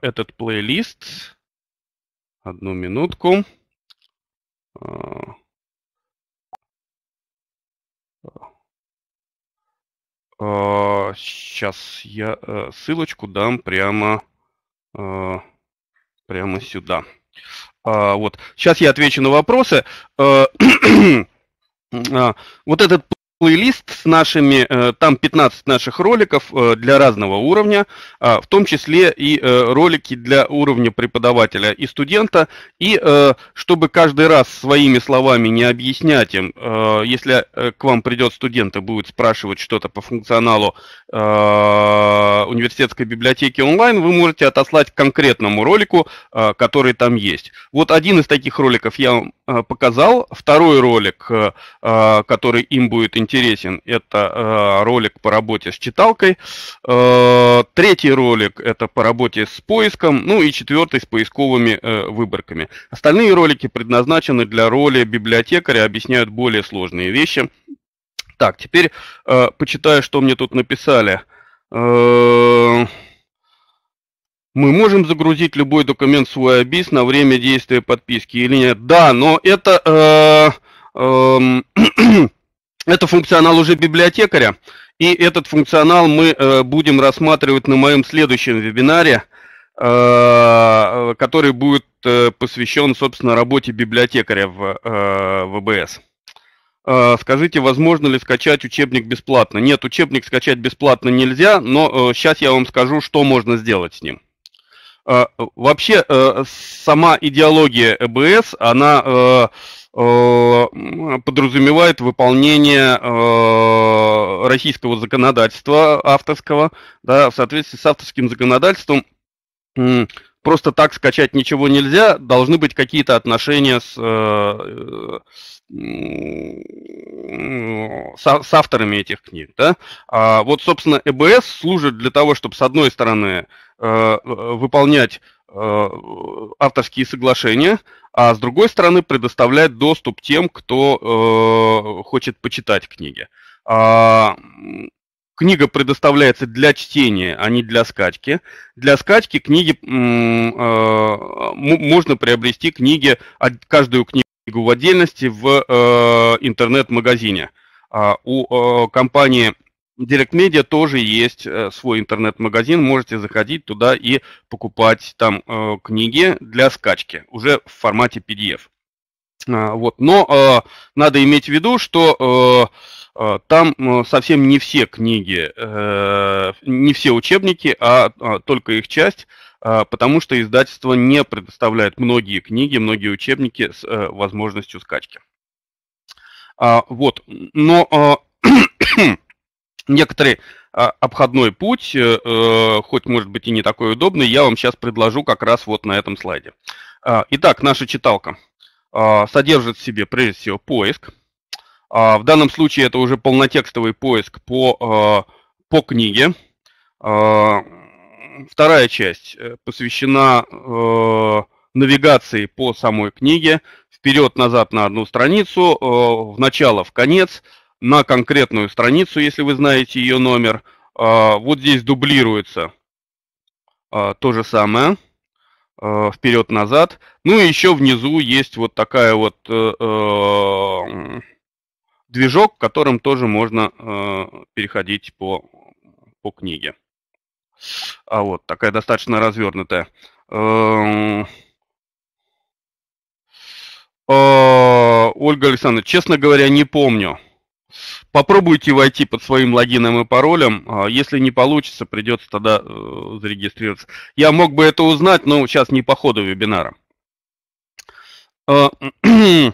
этот плейлист. Одну минутку. Сейчас я ссылочку дам прямо, прямо сюда. А, вот. Сейчас я отвечу на вопросы. Э, (clears throat) а, вот этот плейлист с нашими, э, там 15 наших роликов э, для разного уровня, а, в том числе и ролики для уровня преподавателя и студента. И чтобы каждый раз своими словами не объяснять им, если к вам придет студент и будет спрашивать что-то по функционалу Э, университетской библиотеки онлайн, вы можете отослать к конкретному ролику, э, который там есть. Вот один из таких роликов я вам э, показал. Второй ролик, который им будет интересен, это ролик по работе с читалкой. Третий ролик – это по работе с поиском. Ну и четвертый – с поисковыми выборками. Остальные ролики предназначены для роли библиотекаря, объясняют более сложные вещи – так, теперь э, почитаю, что мне тут написали. Э, мы можем загрузить любой документ в свой обис на время действия подписки или нет? Да, но это, э, э, (clears throat) это функционал уже библиотекаря, и этот функционал мы э, будем рассматривать на моем следующем вебинаре, э, который будет э, посвящен, собственно, работе библиотекаря в э, ВБС. Э, скажите, возможно ли скачать учебник бесплатно? Нет, учебник скачать бесплатно нельзя, но сейчас э, я вам скажу, что можно сделать с ним. Э, вообще, сама идеология ЭБС, она подразумевает выполнение российского законодательства авторского, да, в соответствии с авторским законодательством просто так скачать ничего нельзя, должны быть какие-то отношения с, э, э с, с авторами этих книг. Да? А вот, собственно, ЭБС служит для того, чтобы, с одной стороны, э, выполнять э, авторские соглашения, а с другой стороны, предоставлять доступ тем, кто хочет почитать книги. А, Книга предоставляется для чтения, а не для скачки. Для скачки книги э, можно приобрести книги, каждую книгу в отдельности в э, интернет-магазине. А, у э, компании Direct Media тоже есть свой интернет-магазин, можете заходить туда и покупать там книги для скачки уже в формате PDF. А, вот. Но надо иметь в виду, что Э, там э, совсем не все книги, э, не все учебники, а, а только их часть, потому что издательство не предоставляет многие книги, многие учебники с возможностью скачки. А, вот, но (clears throat) некоторые а, обходной путь, хоть может быть и не такой удобный, я вам сейчас предложу как раз вот на этом слайде. Итак, наша читалка содержит в себе прежде всего поиск – а, в данном случае это уже полнотекстовый поиск по, а, по книге. А, вторая часть э, посвящена навигации по самой книге, вперед-назад на одну страницу, в начало, в конец, на конкретную страницу, если вы знаете ее номер. Вот здесь дублируется то же самое, вперед-назад. Ну и еще внизу есть вот такая вот э, э, движок, которым тоже можно э, переходить по, по книге. А вот такая достаточно развернутая. Эм. Э, Ольга Александровна, честно говоря, не помню. Попробуйте войти под своим логином и паролем. А если не получится, придется тогда э, зарегистрироваться. Я мог бы это узнать, но сейчас не по ходу вебинара. Э, (clears throat)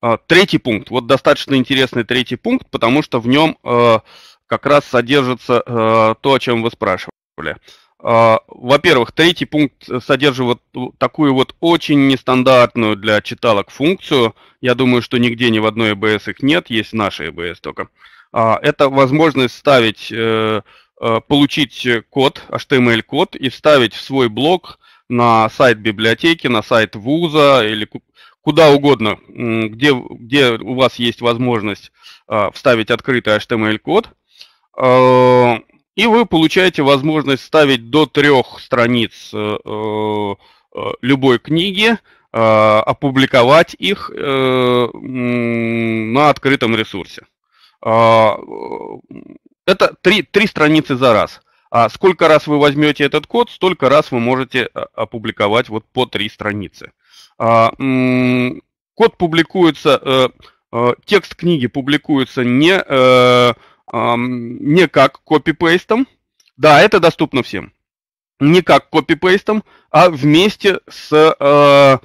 А, третий пункт. Вот достаточно интересный третий пункт, потому что в нем э, как раз содержится э, то, о чем вы спрашивали. А, во-первых, третий пункт содержит вот такую вот очень нестандартную для читалок функцию. Я думаю, что нигде ни в одной EBS их нет, есть наши EBS только. А, это возможность ставить, э, получить код, HTML-код и вставить в свой блог на сайт библиотеки, на сайт вуза или куда угодно, где, где у вас есть возможность а, вставить открытый HTML-код. Эм а, и вы получаете возможность вставить до трех страниц э, э, э, любой книги, а, опубликовать их на открытом ресурсе. Это три, три страницы за раз. А сколько раз вы возьмете этот код, столько раз вы можете а, опубликовать вот по три страницы. А, код публикуется, э, э, текст книги публикуется не, э, не как копипейстом. Да, это доступно всем. Не как копипейстом, а вместе с а,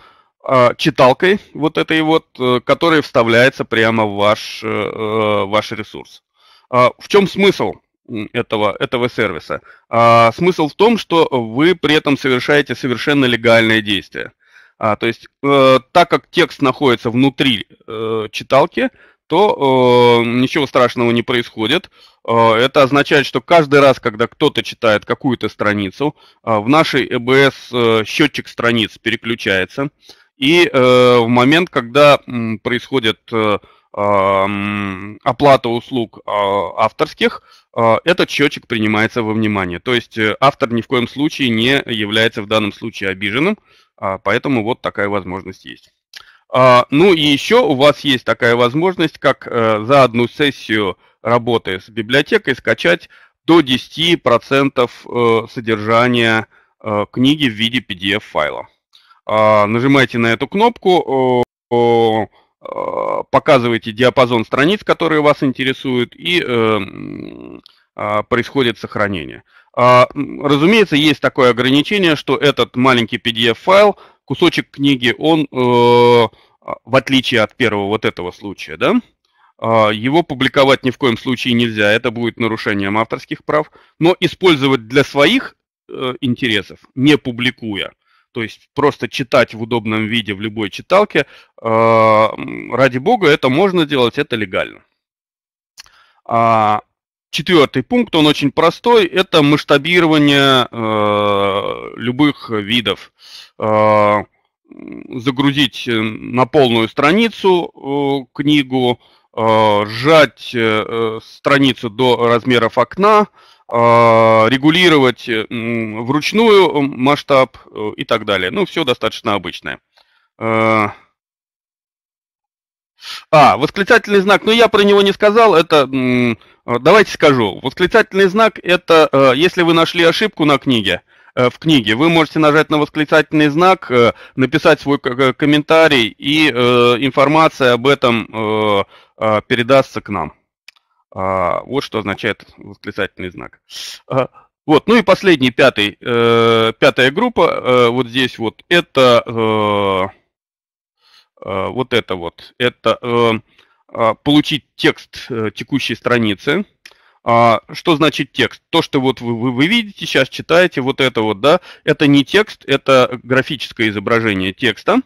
читалкой вот этой вот, которая вставляется прямо в ваш, ваш ресурс. А в чем смысл? этого, этого сервиса. А, смысл в том, что вы при этом совершаете совершенно легальное действие. А, то есть, э, так как текст находится внутри э, читалки, то э, ничего страшного не происходит. Э, это означает, что каждый раз, когда кто-то читает какую-то страницу, э, в нашей ЭБС э, счетчик страниц переключается. И э, в момент, когда э, происходит э, Эм, оплата услуг э, авторских, э, этот счетчик принимается во внимание. То есть э, автор ни в коем случае не является в данном случае обиженным, а поэтому вот такая возможность есть. А, ну и еще у вас есть такая возможность, как за одну сессию работы с библиотекой скачать до 10% содержания книги в виде PDF-файла. нажимайте на эту кнопку, Э, показываете диапазон страниц, которые вас интересуют, и э, а, происходит сохранение. А, разумеется, есть такое ограничение, что этот маленький PDF-файл, кусочек книги, он, э, а, в отличие от первого вот этого случая, да, его публиковать ни в коем случае нельзя, это будет нарушением авторских прав, но использовать для своих интересов, не публикуя – то есть просто читать в удобном виде в любой читалке, э, ради бога, это можно делать, это легально. А, Четвертый пункт, он очень простой, это масштабирование э, любых видов э, загрузить на полную страницу книгу, сжать э, страницу до размеров окна, а, регулировать вручную масштаб э, и так далее. Ну, все достаточно обычное. Э, а, восклицательный знак, но ну, я про него не сказал, это, э, давайте скажу. Восклицательный знак – это, если вы нашли ошибку на книге, в книге, вы можете нажать на восклицательный знак, написать свой комментарий, и информация об этом передастся к нам. А, вот что означает восклицательный знак. А, вот, ну и последний, пятый, э, пятая группа, э, вот здесь вот, это э, вот это вот, это а, получить текст текущей страницы. Что значит текст? То, что вот вы, вы, вы видите сейчас, читаете, вот это вот, да, это не текст, это графическое изображение текста.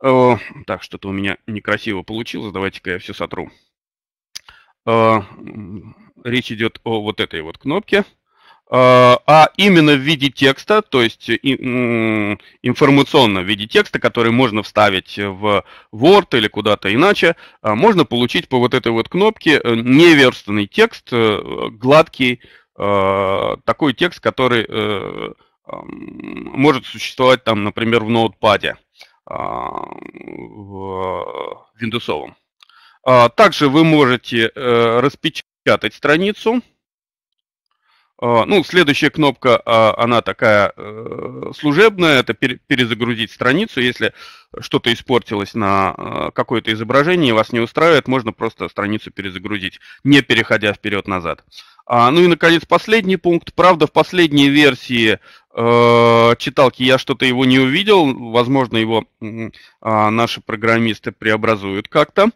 Так, что-то у меня некрасиво получилось, давайте-ка я все сотру. А, речь идет о вот этой вот кнопке, а, а именно в виде текста, то есть информационно в виде текста, который можно вставить в Word или куда-то иначе, а, можно получить по вот этой вот кнопке э, неверстанный текст, э, гладкий, такой текст, который э, может существовать там, например, в ноутпаде в Windows. -овом. А, также вы можете э, распечатать страницу. А, ну, следующая кнопка, а, она такая э, служебная, это перезагрузить страницу. Если что-то испортилось на э, какое-то изображение и вас не устраивает, можно просто страницу перезагрузить, не переходя вперед-назад. Ну и, наконец, последний пункт. Правда, в последней версии читалки я что-то его не увидел. Возможно, его наши программисты преобразуют как-то.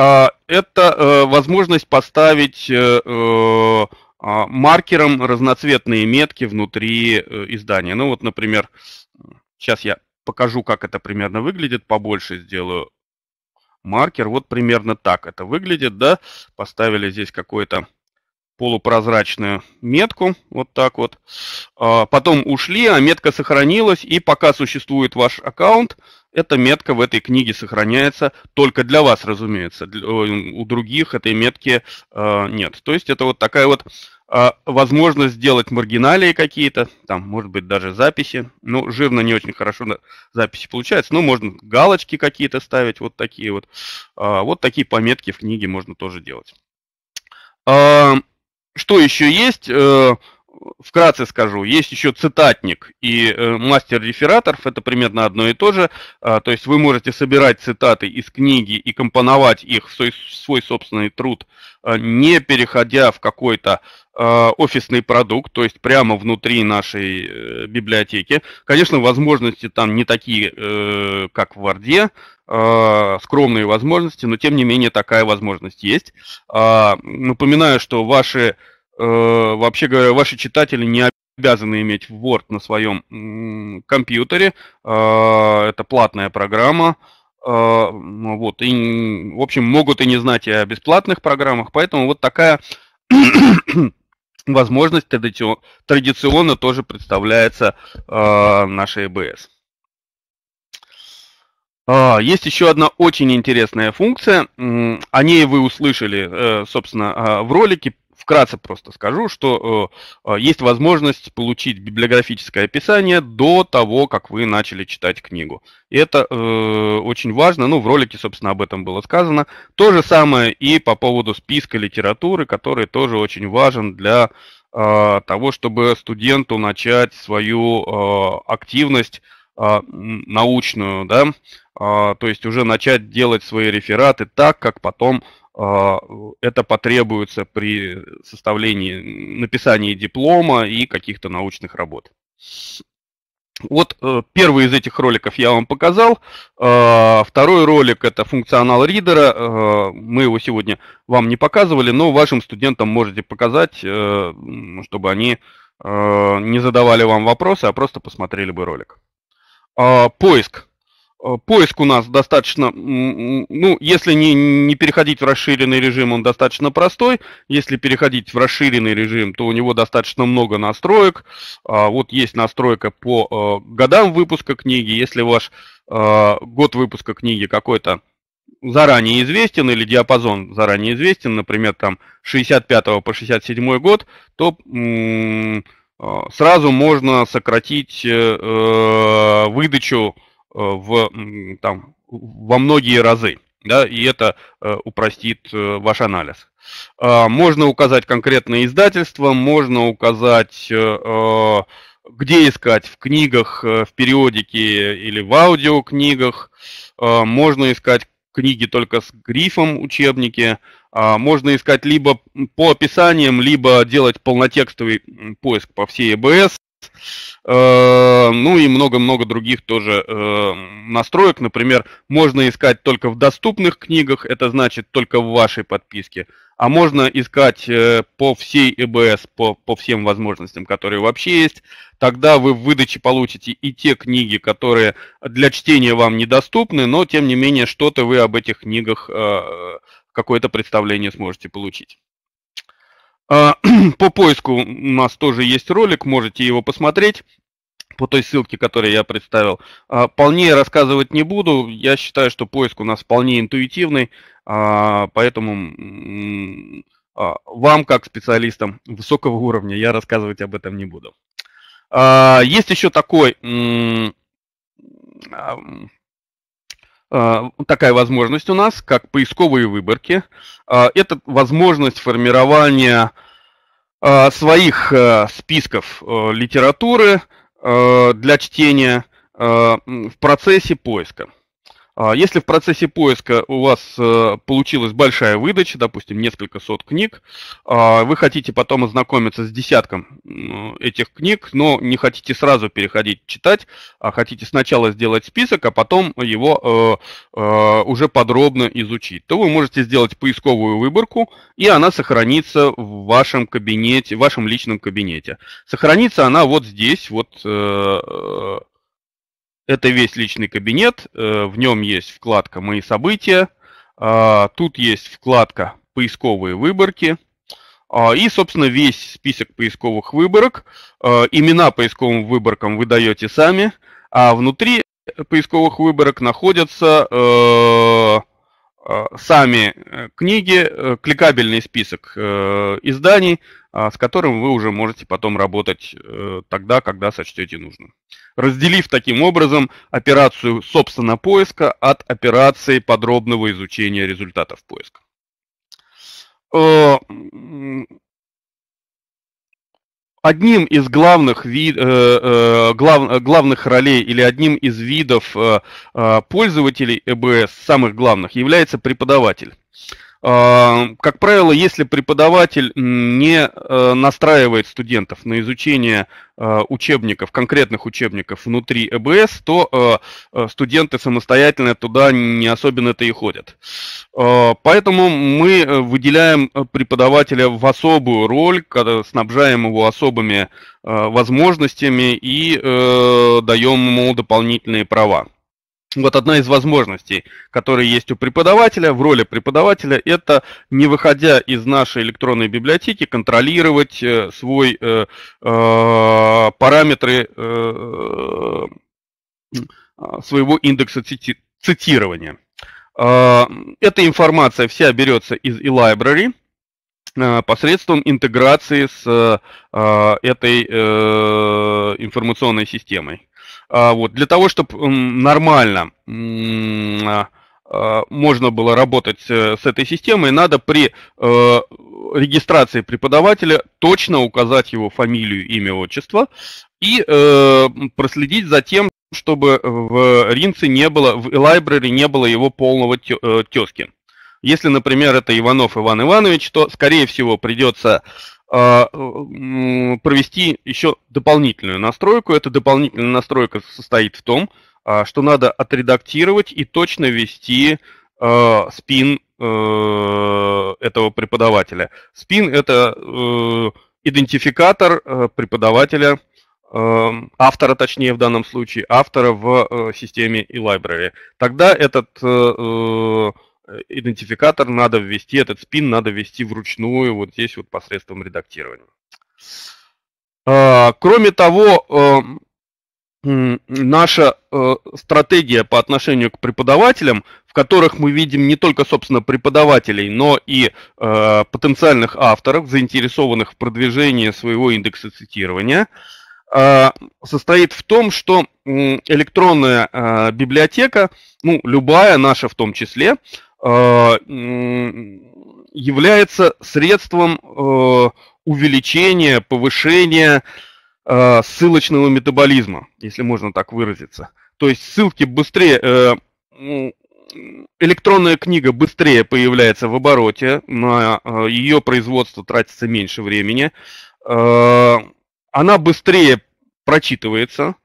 А, это э, возможность поставить э, э, а, маркером разноцветные метки внутри издания. Ну вот, например, сейчас я покажу, как это примерно выглядит, побольше сделаю маркер. Вот примерно так это выглядит, да. Поставили здесь какую-то полупрозрачную метку, вот так вот. А, потом ушли, а метка сохранилась, и пока существует ваш аккаунт, эта метка в этой книге сохраняется только для вас, разумеется. У других этой метки э, нет. То есть это вот такая вот э, возможность сделать маргиналии какие-то, там, может быть, даже записи. Ну, жирно не очень хорошо на записи получается, но можно галочки какие-то ставить, вот такие вот. А, вот такие пометки в книге можно тоже делать. А, что еще есть? Э, вкратце скажу, есть еще цитатник и э, мастер рефераторов, это примерно одно и то же. А, то есть вы можете собирать цитаты из книги и компоновать их в свой, в свой собственный труд, а, не переходя в какой-то а, офисный продукт, то есть прямо внутри нашей э, библиотеки. Конечно, возможности там не такие, э, как в Варде, скромные возможности, но тем не менее такая возможность есть. Напоминаю, что ваши Э, вообще говоря, ваши читатели не обязаны иметь Word на своем компьютере. Э, это платная программа. Э, ну вот, и, в общем, могут и не знать и о бесплатных программах, поэтому вот такая (coughs) возможность традиционно тоже представляется нашей ЭБС. А, есть еще одна очень интересная функция. О ней вы услышали, собственно, в ролике вкратце просто скажу, что э, э, есть возможность получить библиографическое описание до того, как вы начали читать книгу. И это э, очень важно, ну, в ролике, собственно, об этом было сказано. То же самое и по поводу списка литературы, который тоже очень важен для э, того, чтобы студенту начать свою э, активность э, научную, да, а, то есть уже начать делать свои рефераты так, как потом а, это потребуется при составлении, написании диплома и каких-то научных работ. Вот э, первый из этих роликов я вам показал. А, второй ролик это функционал ридера. Э, мы его сегодня вам не показывали, но вашим студентам можете показать, э, чтобы они не задавали вам вопросы, а просто посмотрели бы ролик. Поиск. Э, поиск у нас достаточно, ну, если не, не переходить в расширенный режим, он достаточно простой. Если переходить в расширенный режим, то у него достаточно много настроек. А, вот есть настройка по э, годам выпуска книги. Если ваш э, год выпуска книги какой-то заранее известен или диапазон заранее известен, например, там 65 по 67 год, то сразу можно сократить выдачу Э, в, там, во многие разы. Да, и это э, упростит э, ваш анализ. А, можно указать конкретное издательство, можно указать, где искать, в книгах, в периодике или в аудиокнигах. А, можно искать книги только с грифом учебники. А, можно искать либо по описаниям, либо делать полнотекстовый поиск по всей ЭБС. Э, ну и много-много других тоже э, настроек. Например, можно искать только в доступных книгах, это значит только в вашей подписке. А можно искать э, по всей ЭБС, по, по всем возможностям, которые вообще есть. Тогда вы в выдаче получите и те книги, которые для чтения вам недоступны, но тем не менее что-то вы об этих книгах какое-то представление сможете получить. А, (clears throat) по поиску у нас тоже есть ролик, можете его посмотреть по той ссылке, которую я представил. А, Полнее рассказывать не буду. Я считаю, что поиск у нас вполне интуитивный, а, поэтому вам, как специалистам высокого уровня, я рассказывать об этом не буду. Есть еще такой а, такая возможность у нас, как поисковые выборки. А, это возможность формирования а, своих списков литературы для чтения в процессе поиска. А, если в процессе поиска у вас э, получилась большая выдача, допустим, несколько сот книг, а, вы хотите потом ознакомиться с десятком этих книг, но не хотите сразу переходить читать, а хотите сначала сделать список, а потом его э, э, уже подробно изучить, то вы можете сделать поисковую выборку, и она сохранится в вашем кабинете, в вашем личном кабинете. Сохранится она вот здесь, вот это весь личный кабинет, э, в нем есть вкладка «Мои события», а, тут есть вкладка «Поисковые выборки», а, и, собственно, весь список поисковых выборок. А, имена поисковым выборкам вы даете сами, а внутри поисковых выборок находятся э, э, сами книги, кликабельный список изданий, а, с которым вы уже можете потом работать э, тогда, когда сочтете нужным. Разделив таким образом операцию, собственно, поиска от операции подробного изучения результатов поиска. Э, одним из главных, вид, э, глав, главных ролей или одним из видов пользователей ЭБС, самых главных, является преподаватель. Э, как правило, если преподаватель не э, настраивает студентов на изучение э, учебников, конкретных учебников внутри ЭБС, то студенты самостоятельно туда не особенно это и ходят. Поэтому мы выделяем преподавателя в особую роль, снабжаем его особыми возможностями и даем ему дополнительные права. Вот одна из возможностей, которая есть у преподавателя, в роли преподавателя, это не выходя из нашей электронной библиотеки, контролировать э, свой э, э, параметры э, э своего индекса цити цитирования. Э, эта информация вся берется из e-library э, посредством интеграции с э, этой э, информационной системой. А, вот. Для того, чтобы нормально а, а, можно было работать э, с этой системой, надо при э, регистрации преподавателя точно указать его фамилию, имя, отчество и э, проследить за тем, чтобы в Ринце не было, в Library не было его полного тезки. Если, например, это Иванов Иван Иванович, то, скорее всего, придется а, провести еще дополнительную настройку. Эта дополнительная настройка состоит в том, а, что надо отредактировать и точно ввести а, спин э, этого преподавателя. Спин – это э, идентификатор э, преподавателя, автора, точнее в данном случае, автора в системе e-library. Тогда этот Э, идентификатор надо ввести, этот спин надо ввести вручную вот здесь вот посредством редактирования. А, кроме того, эм, наша э, стратегия по отношению к преподавателям, в которых мы видим не только, собственно, преподавателей, но и э, потенциальных авторов, заинтересованных в продвижении своего индекса цитирования, состоит в том, что электронная библиотека, ну, любая наша в том числе, а, является средством а, увеличения, повышения а, ссылочного метаболизма, если можно так выразиться. То есть ссылки быстрее, э, электронная книга быстрее появляется в обороте, на ее производство тратится меньше времени, она быстрее прочитывается,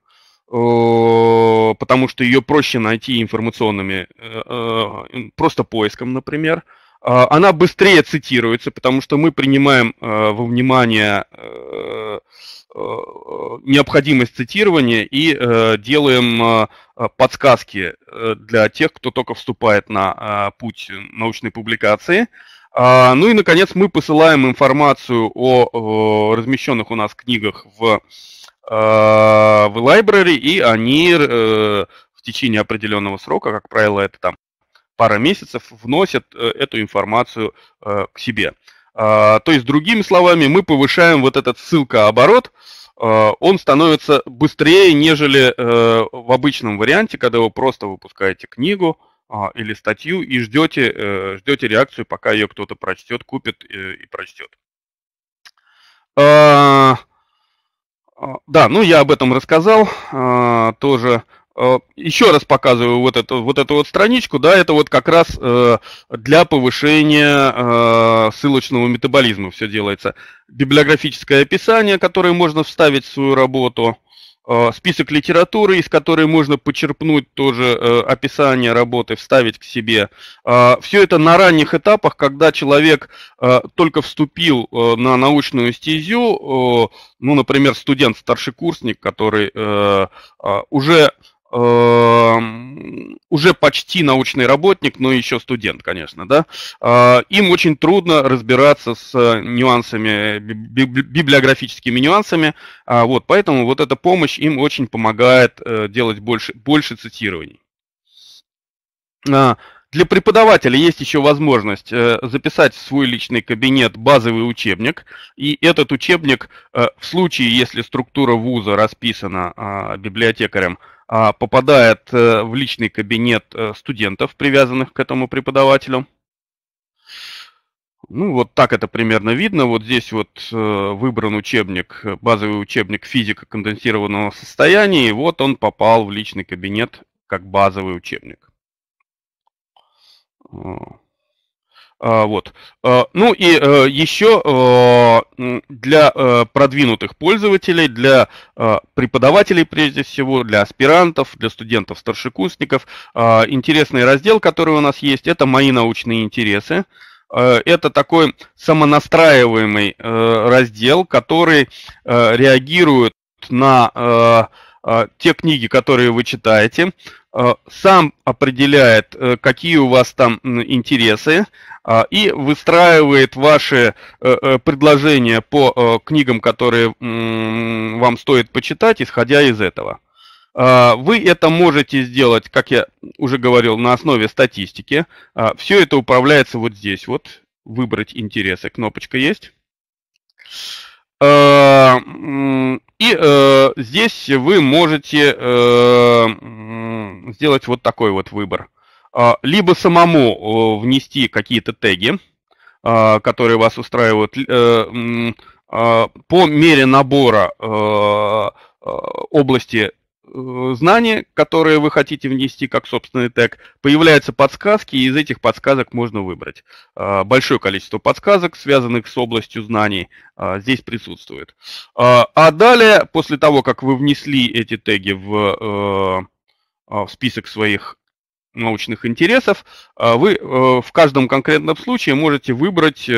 Э, потому что ее проще найти информационными, э, э, просто поиском, например. Она быстрее цитируется, потому что мы принимаем во внимание необходимость цитирования и делаем подсказки для тех, кто только вступает на путь научной публикации. ну и, наконец, мы посылаем информацию о, размещенных у нас книгах в Э, в library, и они э, в течение определенного срока, как правило, это там пара месяцев, вносят э, эту информацию к себе. А, то есть, другими словами, мы повышаем вот этот ссылкооборот, он становится быстрее, нежели в обычном варианте, когда вы просто выпускаете книгу а, или статью и ждете, ждете реакцию, пока ее кто-то прочтет, купит и прочтет. А, а, да, ну я об этом рассказал а, тоже. А, еще раз показываю вот эту вот эту вот страничку, да, это вот как раз э, для повышения э, ссылочного метаболизма все делается. Библиографическое описание, которое можно вставить в свою работу, Э, список литературы, из которой можно почерпнуть тоже э, описание работы, вставить к себе. А, Все это на ранних этапах, когда человек э, только вступил на научную стезю, ну, например, студент, старшекурсник, который уже Э, уже почти научный работник, но еще студент, конечно, да, э, им очень трудно разбираться с нюансами, библиографическими нюансами, а вот, поэтому вот эта помощь им очень помогает э, делать больше, больше цитирований. А, для преподавателя есть еще возможность записать в свой личный кабинет базовый учебник, и этот учебник в случае, если структура вуза расписана а, библиотекарем – а, попадает э, в личный кабинет э, студентов, привязанных к этому преподавателю. Ну, вот так это примерно видно. Вот здесь вот э, выбран учебник, базовый учебник физика конденсированного состояния, и вот он попал в личный кабинет как базовый учебник. А, вот. А, ну и э, еще а, для э, продвинутых пользователей, для преподавателей прежде всего, для аспирантов, для студентов-старшекурсников интересный раздел, который у нас есть, это «Мои научные интересы». Это такой самонастраиваемый э, раздел, который реагирует на а, те книги, которые вы читаете, а, сам определяет, э, какие у вас там интересы, а, и выстраивает ваши э, э, предложения по книгам, которые вам стоит почитать, исходя из этого. Вы это можете сделать, как я уже говорил, на основе статистики. Все это управляется вот здесь. Вот выбрать интересы. Кнопочка есть. Э, и э, здесь вы можете э, сделать вот такой вот выбор. А, либо самому внести какие-то теги, а, которые вас устраивают, а, по мере набора области Э, знания, которые вы хотите внести как собственный тег, появляются подсказки, и из этих подсказок можно выбрать. А, большое количество подсказок, связанных с областью знаний, а, здесь присутствует. А, а далее, после того, как вы внесли эти теги в, э, в список своих научных интересов, вы э, в каждом конкретном случае можете выбрать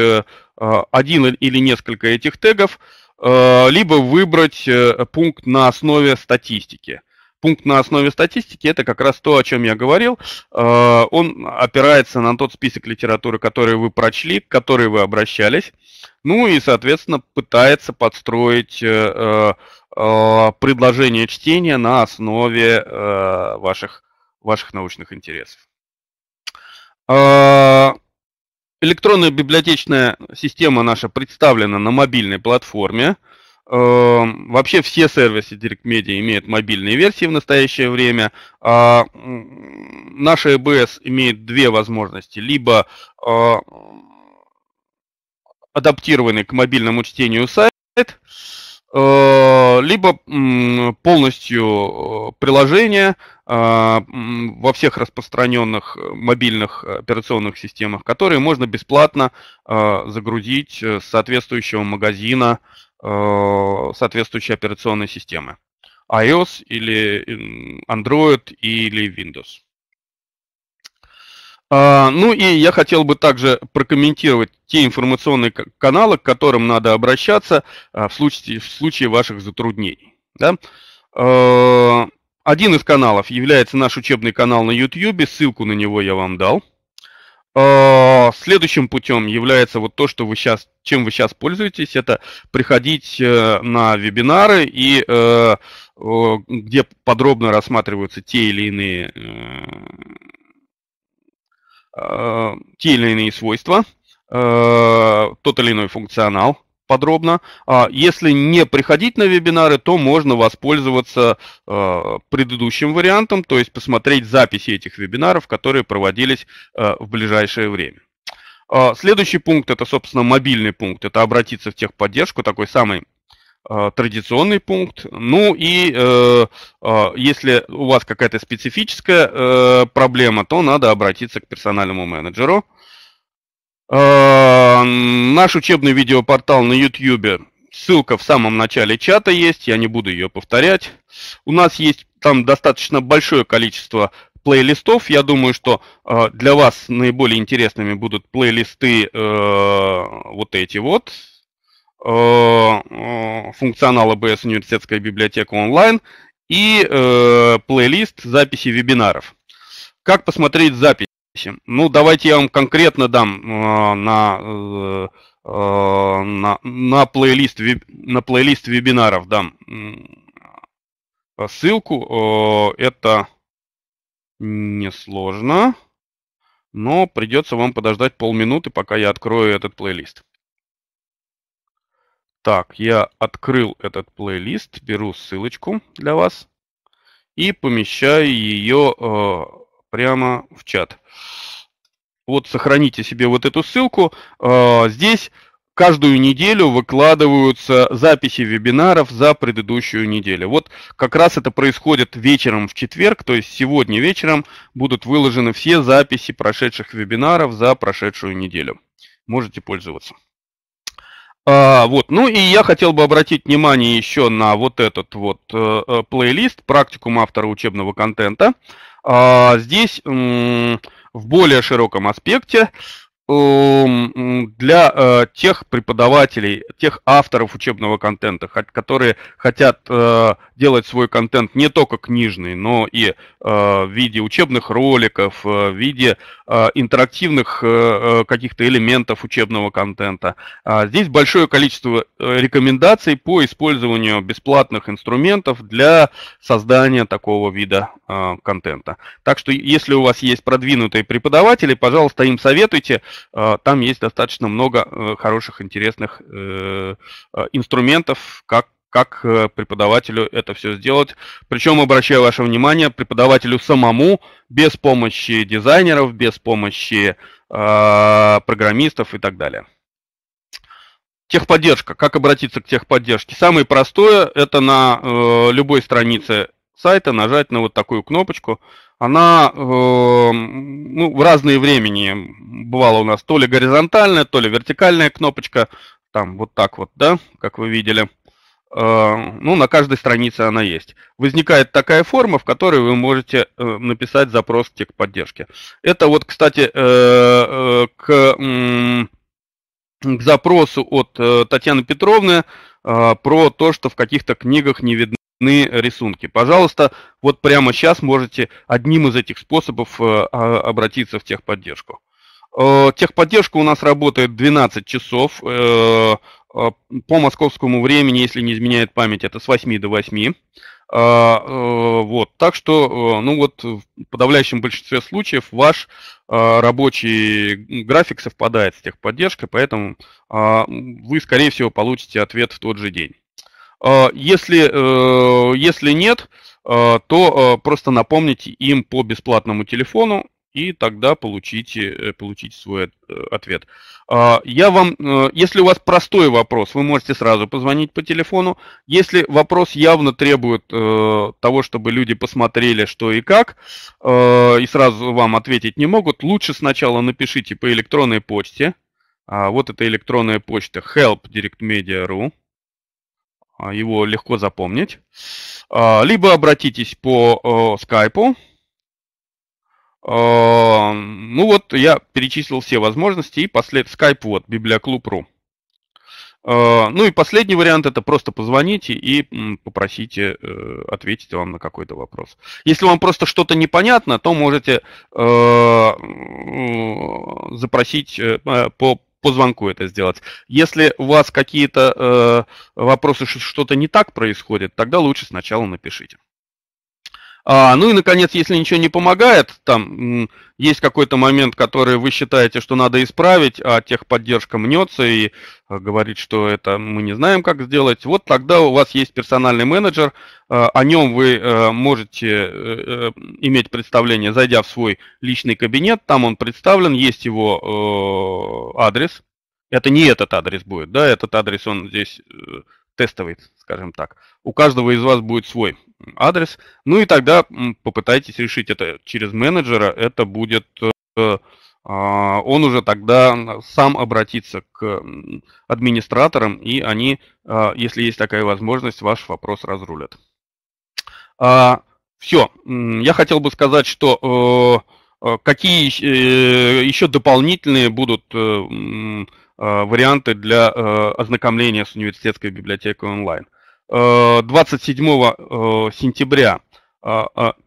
один или несколько этих тегов, Э, либо выбрать э, пункт на основе статистики. Пункт на основе статистики – это как раз то, о чем я говорил. Э, он опирается на тот список литературы, который вы прочли, к которой вы обращались. Ну и, соответственно, пытается подстроить предложение чтения на основе ваших, ваших научных интересов. Электронная библиотечная система наша представлена на мобильной платформе. Эм, вообще все сервисы Direct Media имеют мобильные версии в настоящее время. А наша EBS имеет две возможности. Либо э, адаптированный к мобильному чтению сайт, Э, либо полностью э, приложение э, во всех распространенных мобильных операционных системах, которые можно бесплатно загрузить с соответствующего магазина соответствующей операционной системы iOS или Android или Windows. А, ну и я хотел бы также прокомментировать те информационные каналы, к которым надо обращаться а, в случае, в случае ваших затруднений. Да? А, один из каналов является наш учебный канал на YouTube, ссылку на него я вам дал. Следующим путем является вот то, что вы сейчас, чем вы сейчас пользуетесь, это приходить э, на вебинары и э, где подробно рассматриваются те или иные э, э, те или иные свойства, э, тот или иной функционал подробно. А если не приходить на вебинары, то можно воспользоваться э, предыдущим вариантом, то есть посмотреть записи этих вебинаров, которые проводились э, в ближайшее время. А следующий пункт, это, собственно, мобильный пункт, это обратиться в техподдержку, такой самый а, традиционный пункт. Ну и э, а, если у вас какая-то специфическая э, проблема, то надо обратиться к персональному менеджеру. А, наш учебный видеопортал на YouTube. Ссылка в самом начале чата есть, я не буду ее повторять. У нас есть там достаточно большое количество плейлистов. Я думаю, что э, для вас наиболее интересными будут плейлисты э, вот эти вот Э, э, функционал АБС университетская библиотека онлайн и э, плейлист записи вебинаров. Как посмотреть записи? Ну, давайте я вам конкретно дам на, на, на, плейлист, веб, на плейлист вебинаров дам ссылку. Э, это несложно, но придется вам подождать полминуты, пока я открою этот плейлист. Так, я открыл этот плейлист, беру ссылочку для вас и помещаю ее э, прямо в чат. Вот сохраните себе вот эту ссылку. Э, здесь каждую неделю выкладываются записи вебинаров за предыдущую неделю. Вот как раз это происходит вечером в четверг, то есть сегодня вечером будут выложены все записи прошедших вебинаров за прошедшую неделю. Можете пользоваться. А, вот, ну и я хотел бы обратить внимание еще на вот этот вот э, э плейлист «Практикум автора учебного контента». А, здесь в более широком аспекте Эм, для э, тех преподавателей, тех авторов учебного контента, которые хотят э, делать свой контент не только книжный, но и э, в виде учебных роликов, в виде интерактивных каких-то элементов учебного контента. А здесь большое количество рекомендаций по использованию бесплатных инструментов для создания такого вида контента. Так что если у вас есть продвинутые преподаватели, пожалуйста, им советуйте – Э, там есть достаточно много э, хороших, интересных э, инструментов, как как преподавателю это все сделать. Причем, обращаю ваше внимание, преподавателю самому, без помощи дизайнеров, без помощи э, программистов и так далее. Техподдержка. Как обратиться к техподдержке? Самое простое – это на э, любой странице сайта нажать на вот такую кнопочку. Она э, ну, в разные времени бывала у нас то ли горизонтальная, то ли вертикальная кнопочка. Там вот так вот, да, как вы видели. Э, ну, на каждой странице она есть. Возникает такая форма, в которой вы можете э, написать запрос к поддержке Это вот, кстати, э, э к, к запросу от э, Татьяны Петровны э, про то, что в каких-то книгах не видны рисунки. Пожалуйста, вот прямо сейчас можете одним из этих способов э, а, обратиться в техподдержку. Э, техподдержка у нас работает 12 часов э, а, по московскому времени, если не изменяет память, это с 8 до 8. А, вот, так что, ну вот, в подавляющем большинстве случаев ваш рабочий график совпадает с техподдержкой, поэтому вы, скорее всего, получите ответ в тот же день. А, если, э, если нет, а, то а, просто напомните им по бесплатному телефону, и тогда получите, э, получите свой э, ответ. Я вам, если у вас простой вопрос, вы можете сразу позвонить по телефону. Если вопрос явно требует того, чтобы люди посмотрели, что и как, и сразу вам ответить не могут, лучше сначала напишите по электронной почте. Вот эта электронная почта help.directmedia.ru. А, его легко запомнить. А, либо обратитесь по э, скайпу. А, ну вот, я перечислил все возможности, и послед... скайп вот, библиоклуб.ру. Ну и последний вариант это просто позвоните и попросите э, ответить вам на какой-то вопрос. Если вам просто что-то непонятно, то можете э, запросить по по звонку это сделать. Если у вас какие-то э, вопросы, что-то не так происходит, тогда лучше сначала напишите. А, ну и, наконец, если ничего не помогает, там есть какой-то момент, который вы считаете, что надо исправить, а техподдержка мнется и а, говорит, что это мы не знаем, как сделать, вот тогда у вас есть персональный менеджер, а, о нем вы э, можете э, э, иметь представление, зайдя в свой личный кабинет, там он представлен, есть его адрес, это не этот адрес будет, да, этот адрес он здесь тестовый, скажем так. У каждого из вас будет свой адрес. Ну и тогда попытайтесь решить это через менеджера. Это будет... Э, а, он уже тогда сам обратится к администраторам, и они, а, если есть такая возможность, ваш вопрос разрулят. А, Все. Я хотел бы сказать, что э, э, какие еще дополнительные будут Э, варианты для э, ознакомления с университетской библиотекой онлайн. 27 э, сентября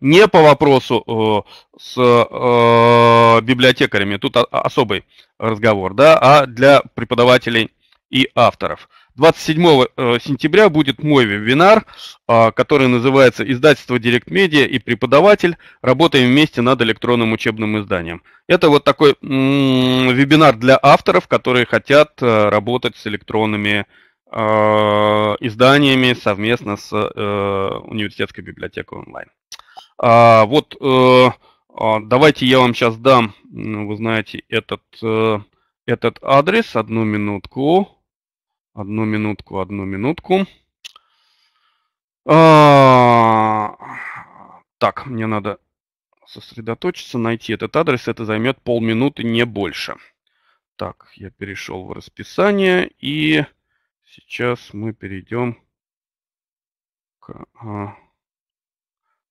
не по вопросу с библиотекарями, тут особый разговор, да, а для преподавателей и авторов – 27 э, сентября будет мой вебинар, а, который называется «Издательство Директ Медиа и преподаватель. Работаем вместе над электронным учебным изданием». Это вот такой вебинар для авторов, которые хотят э, работать с электронными э, изданиями совместно с университетской библиотекой онлайн. А, вот а, давайте я вам сейчас дам, ну, вы знаете, этот, этот адрес, одну минутку. Одну минутку, одну минутку. А... Так, мне надо сосредоточиться, найти этот адрес. Это займет полминуты, не больше. Так, я перешел в расписание. И сейчас мы перейдем к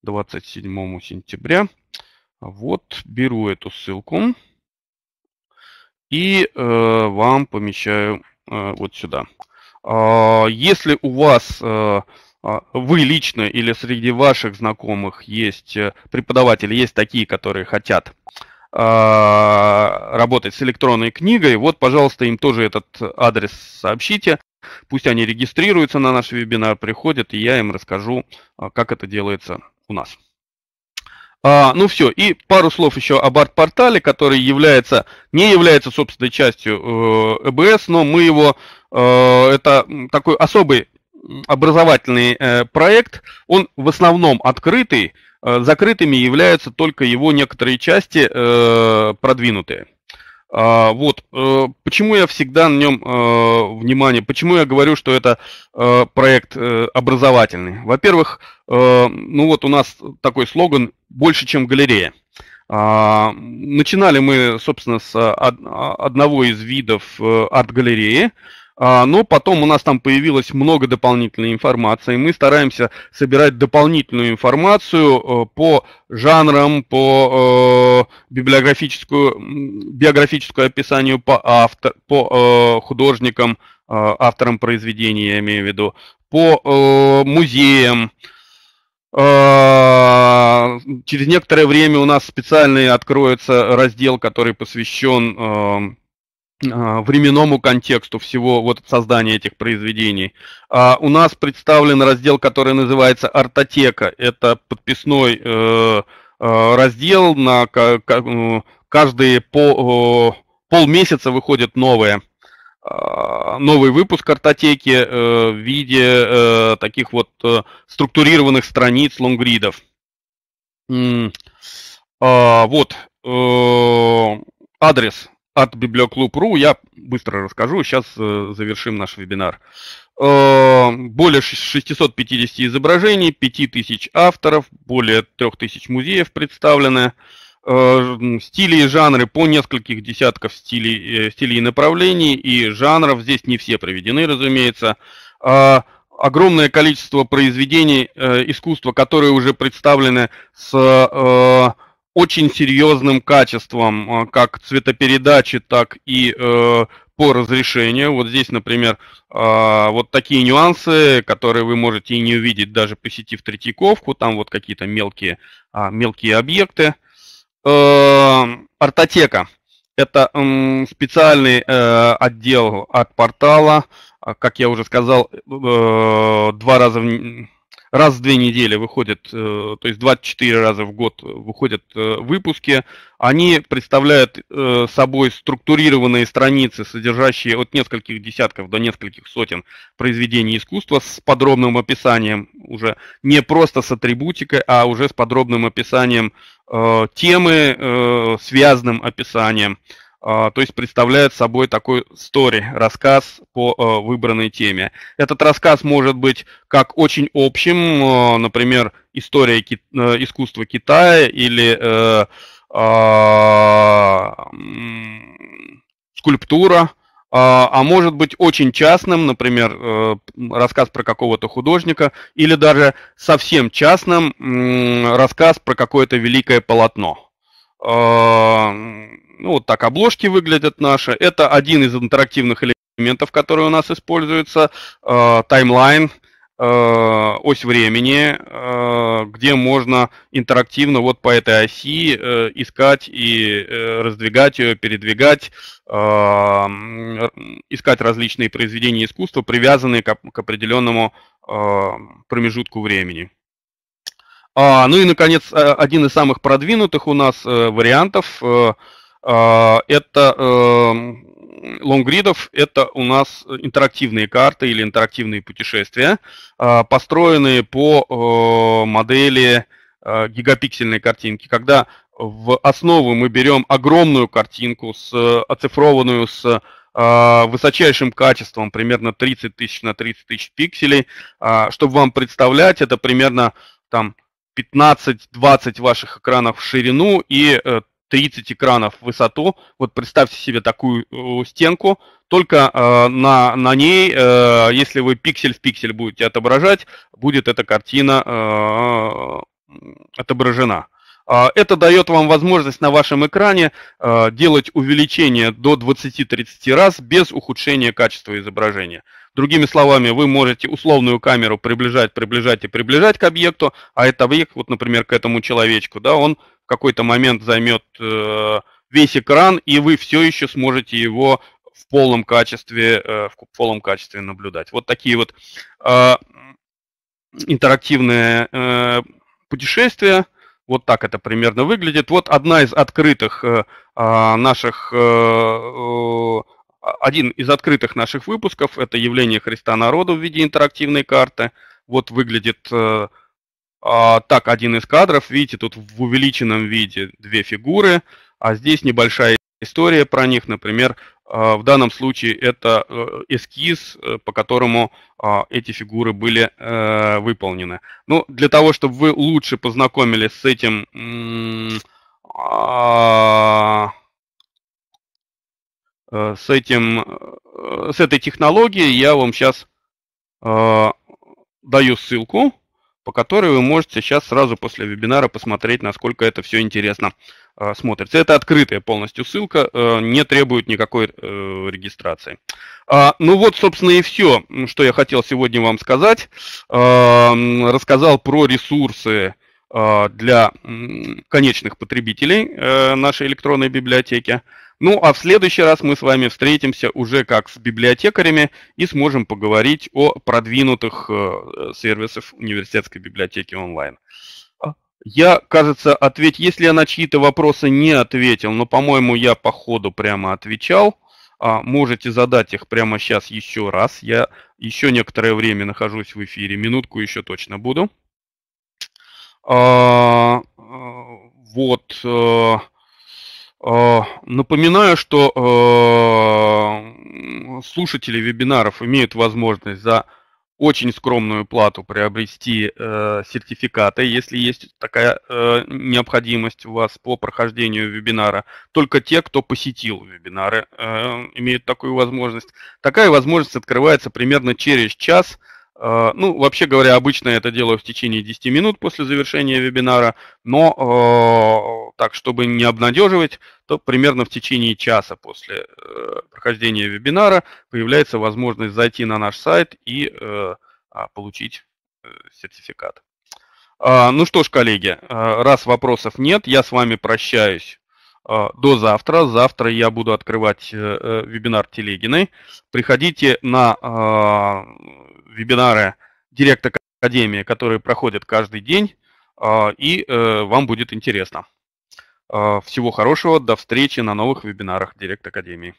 27 а, сентября. Вот, беру эту ссылку и э, вам помещаю Э, вот сюда. А, если у вас э, а, вы лично или среди ваших знакомых есть э, преподаватели, есть такие, которые хотят а, работать с электронной книгой, вот, пожалуйста, им тоже этот адрес сообщите. Пусть они регистрируются на наш вебинар, приходят, и я им расскажу, как это делается у нас. А, ну все, и пару слов еще об арт-портале, который является, не является собственной частью э, ЭБС, но мы его, э, это такой особый образовательный э, проект, он в основном открытый, э, закрытыми являются только его некоторые части э, продвинутые. А, вот, э, почему я всегда на нем э, внимание, почему я говорю, что это э, проект э, образовательный. Во-первых, э, ну вот у нас такой слоган «Больше, чем галерея». А, начинали мы, собственно, с од а, одного из видов э, арт-галереи, а, но потом у нас там появилось много дополнительной информации. Мы стараемся собирать дополнительную информацию э, по жанрам, по э, библиографическую, биографическую описанию по, автор, по э, художникам, авторам произведений, я имею в виду, по музеям, Через некоторое время у нас специальный откроется раздел, который посвящен а, временному контексту всего вот создания этих произведений. А у нас представлен раздел, который называется «Артотека». Это подписной э, э раздел, на каждые по, э, полмесяца выходит новое а, новый выпуск картотеки э, в виде э, таких вот структурированных страниц лонгридов. А, вот адрес от Библиоклуб.ру. Я быстро расскажу, сейчас э, завершим наш вебинар. Э, более 650 изображений, 5000 авторов, более 3000 музеев представлены. Э, стили и жанры по нескольких десятков стилей, стилей и направлений и жанров. Здесь не все приведены, разумеется. А, огромное количество произведений искусства, которые уже представлены с очень серьезным качеством а, как цветопередачи, так и э, по разрешению. Вот здесь, например, э, вот такие нюансы, которые вы можете и не увидеть, даже посетив Третьяковку, там вот какие-то мелкие, э, мелкие объекты. Э, ортотека. Это э, специальный э, отдел от портала, как я уже сказал, э, два раза в раз в две недели выходят, э, то есть 24 раза в год выходят э, выпуски. Они представляют э, собой структурированные страницы, содержащие от нескольких десятков до нескольких сотен произведений искусства с подробным описанием, уже не просто с атрибутикой, а уже с подробным описанием темы, связанным описанием. А, то есть представляет собой такой story, рассказ по а, выбранной теме. Этот рассказ может быть как очень общим, а, например, история ки искусства Китая или э, э, скульптура, а может быть очень частным, например, э, рассказ про какого-то художника, или даже совсем частным рассказ про какое-то великое полотно. Э, ну, вот так обложки выглядят наши. Это один из интерактивных элементов, которые у нас используются. Э, таймлайн, э, ось времени, где можно интерактивно вот по этой оси искать и раздвигать ее, передвигать, искать различные произведения искусства, привязанные к определенному промежутку времени. А, ну и, наконец, э, один из самых продвинутых у нас э, вариантов э, э это э, лонгридов, это у нас интерактивные карты или интерактивные путешествия, э, построенные по э, модели э, гигапиксельной картинки, когда в основу мы берем огромную картинку, с, э, оцифрованную с высочайшим качеством, примерно 30 тысяч на 30 тысяч пикселей. А, чтобы вам представлять, это примерно там 15-20 ваших экранов в ширину и 30 э, экранов в высоту. Вот представьте себе такую э, стенку. Только э, на, на ней, э, если вы пиксель в пиксель будете отображать, будет эта картина э, отображена. А, это дает вам возможность на вашем экране э, делать увеличение до 20-30 раз без ухудшения качества изображения. Другими словами, вы можете условную камеру приближать, приближать и приближать к объекту, а это объект, вот, например, к этому человечку, да, он в какой-то момент займет э, весь экран, и вы все еще сможете его в полном качестве, э, в полном качестве наблюдать. Вот такие вот э, интерактивные э, путешествия. Вот так это примерно выглядит. Вот одна из открытых э, э наших э, э один из открытых наших выпусков – это явление Христа народу в виде интерактивной карты. Вот выглядит э, э, так один из кадров. Видите, тут в увеличенном виде две фигуры, а здесь небольшая история про них. Например, э, в данном случае это э, эскиз, э, по которому а, эти фигуры были э, выполнены. Ну, для того, чтобы вы лучше познакомились с этим а, Э, с, этим, э, с этой технологией я вам сейчас э, даю ссылку, по которой вы можете сейчас сразу после вебинара посмотреть, насколько это все интересно э, смотрится. Это открытая полностью ссылка, не требует никакой регистрации. А, ну вот, собственно, и все, что я хотел сегодня вам сказать. рассказал про ресурсы для конечных потребителей нашей электронной библиотеки. Ну а в следующий раз мы с вами встретимся уже как с библиотекарями и сможем поговорить о продвинутых э, сервисах университетской библиотеки онлайн. А, я, кажется, ответь, если я на чьи-то вопросы не ответил, но, по-моему, я по ходу прямо отвечал. А, можете задать их прямо сейчас еще раз. Я еще некоторое время нахожусь в эфире. Минутку еще точно буду. А, э, вот. Э, а, напоминаю, что а, слушатели вебинаров имеют возможность за очень скромную плату приобрести э, сертификаты, если есть такая э, необходимость у вас по прохождению вебинара. Только те, кто посетил вебинары, э, имеют такую возможность. Такая возможность открывается примерно через час Э, ну, вообще говоря, обычно я это делаю в течение 10 минут после завершения вебинара, но э, так, чтобы не обнадеживать, то примерно в течение часа после э, прохождения вебинара появляется возможность зайти на наш сайт и а, получить сертификат. А, ну что ж, коллеги, раз вопросов нет, я с вами прощаюсь до завтра. Завтра я буду открывать вебинар Телегиной. Приходите на вебинары Директ Академии, которые проходят каждый день, а, и э, вам будет интересно. А, всего хорошего, до встречи на новых вебинарах Директ Академии.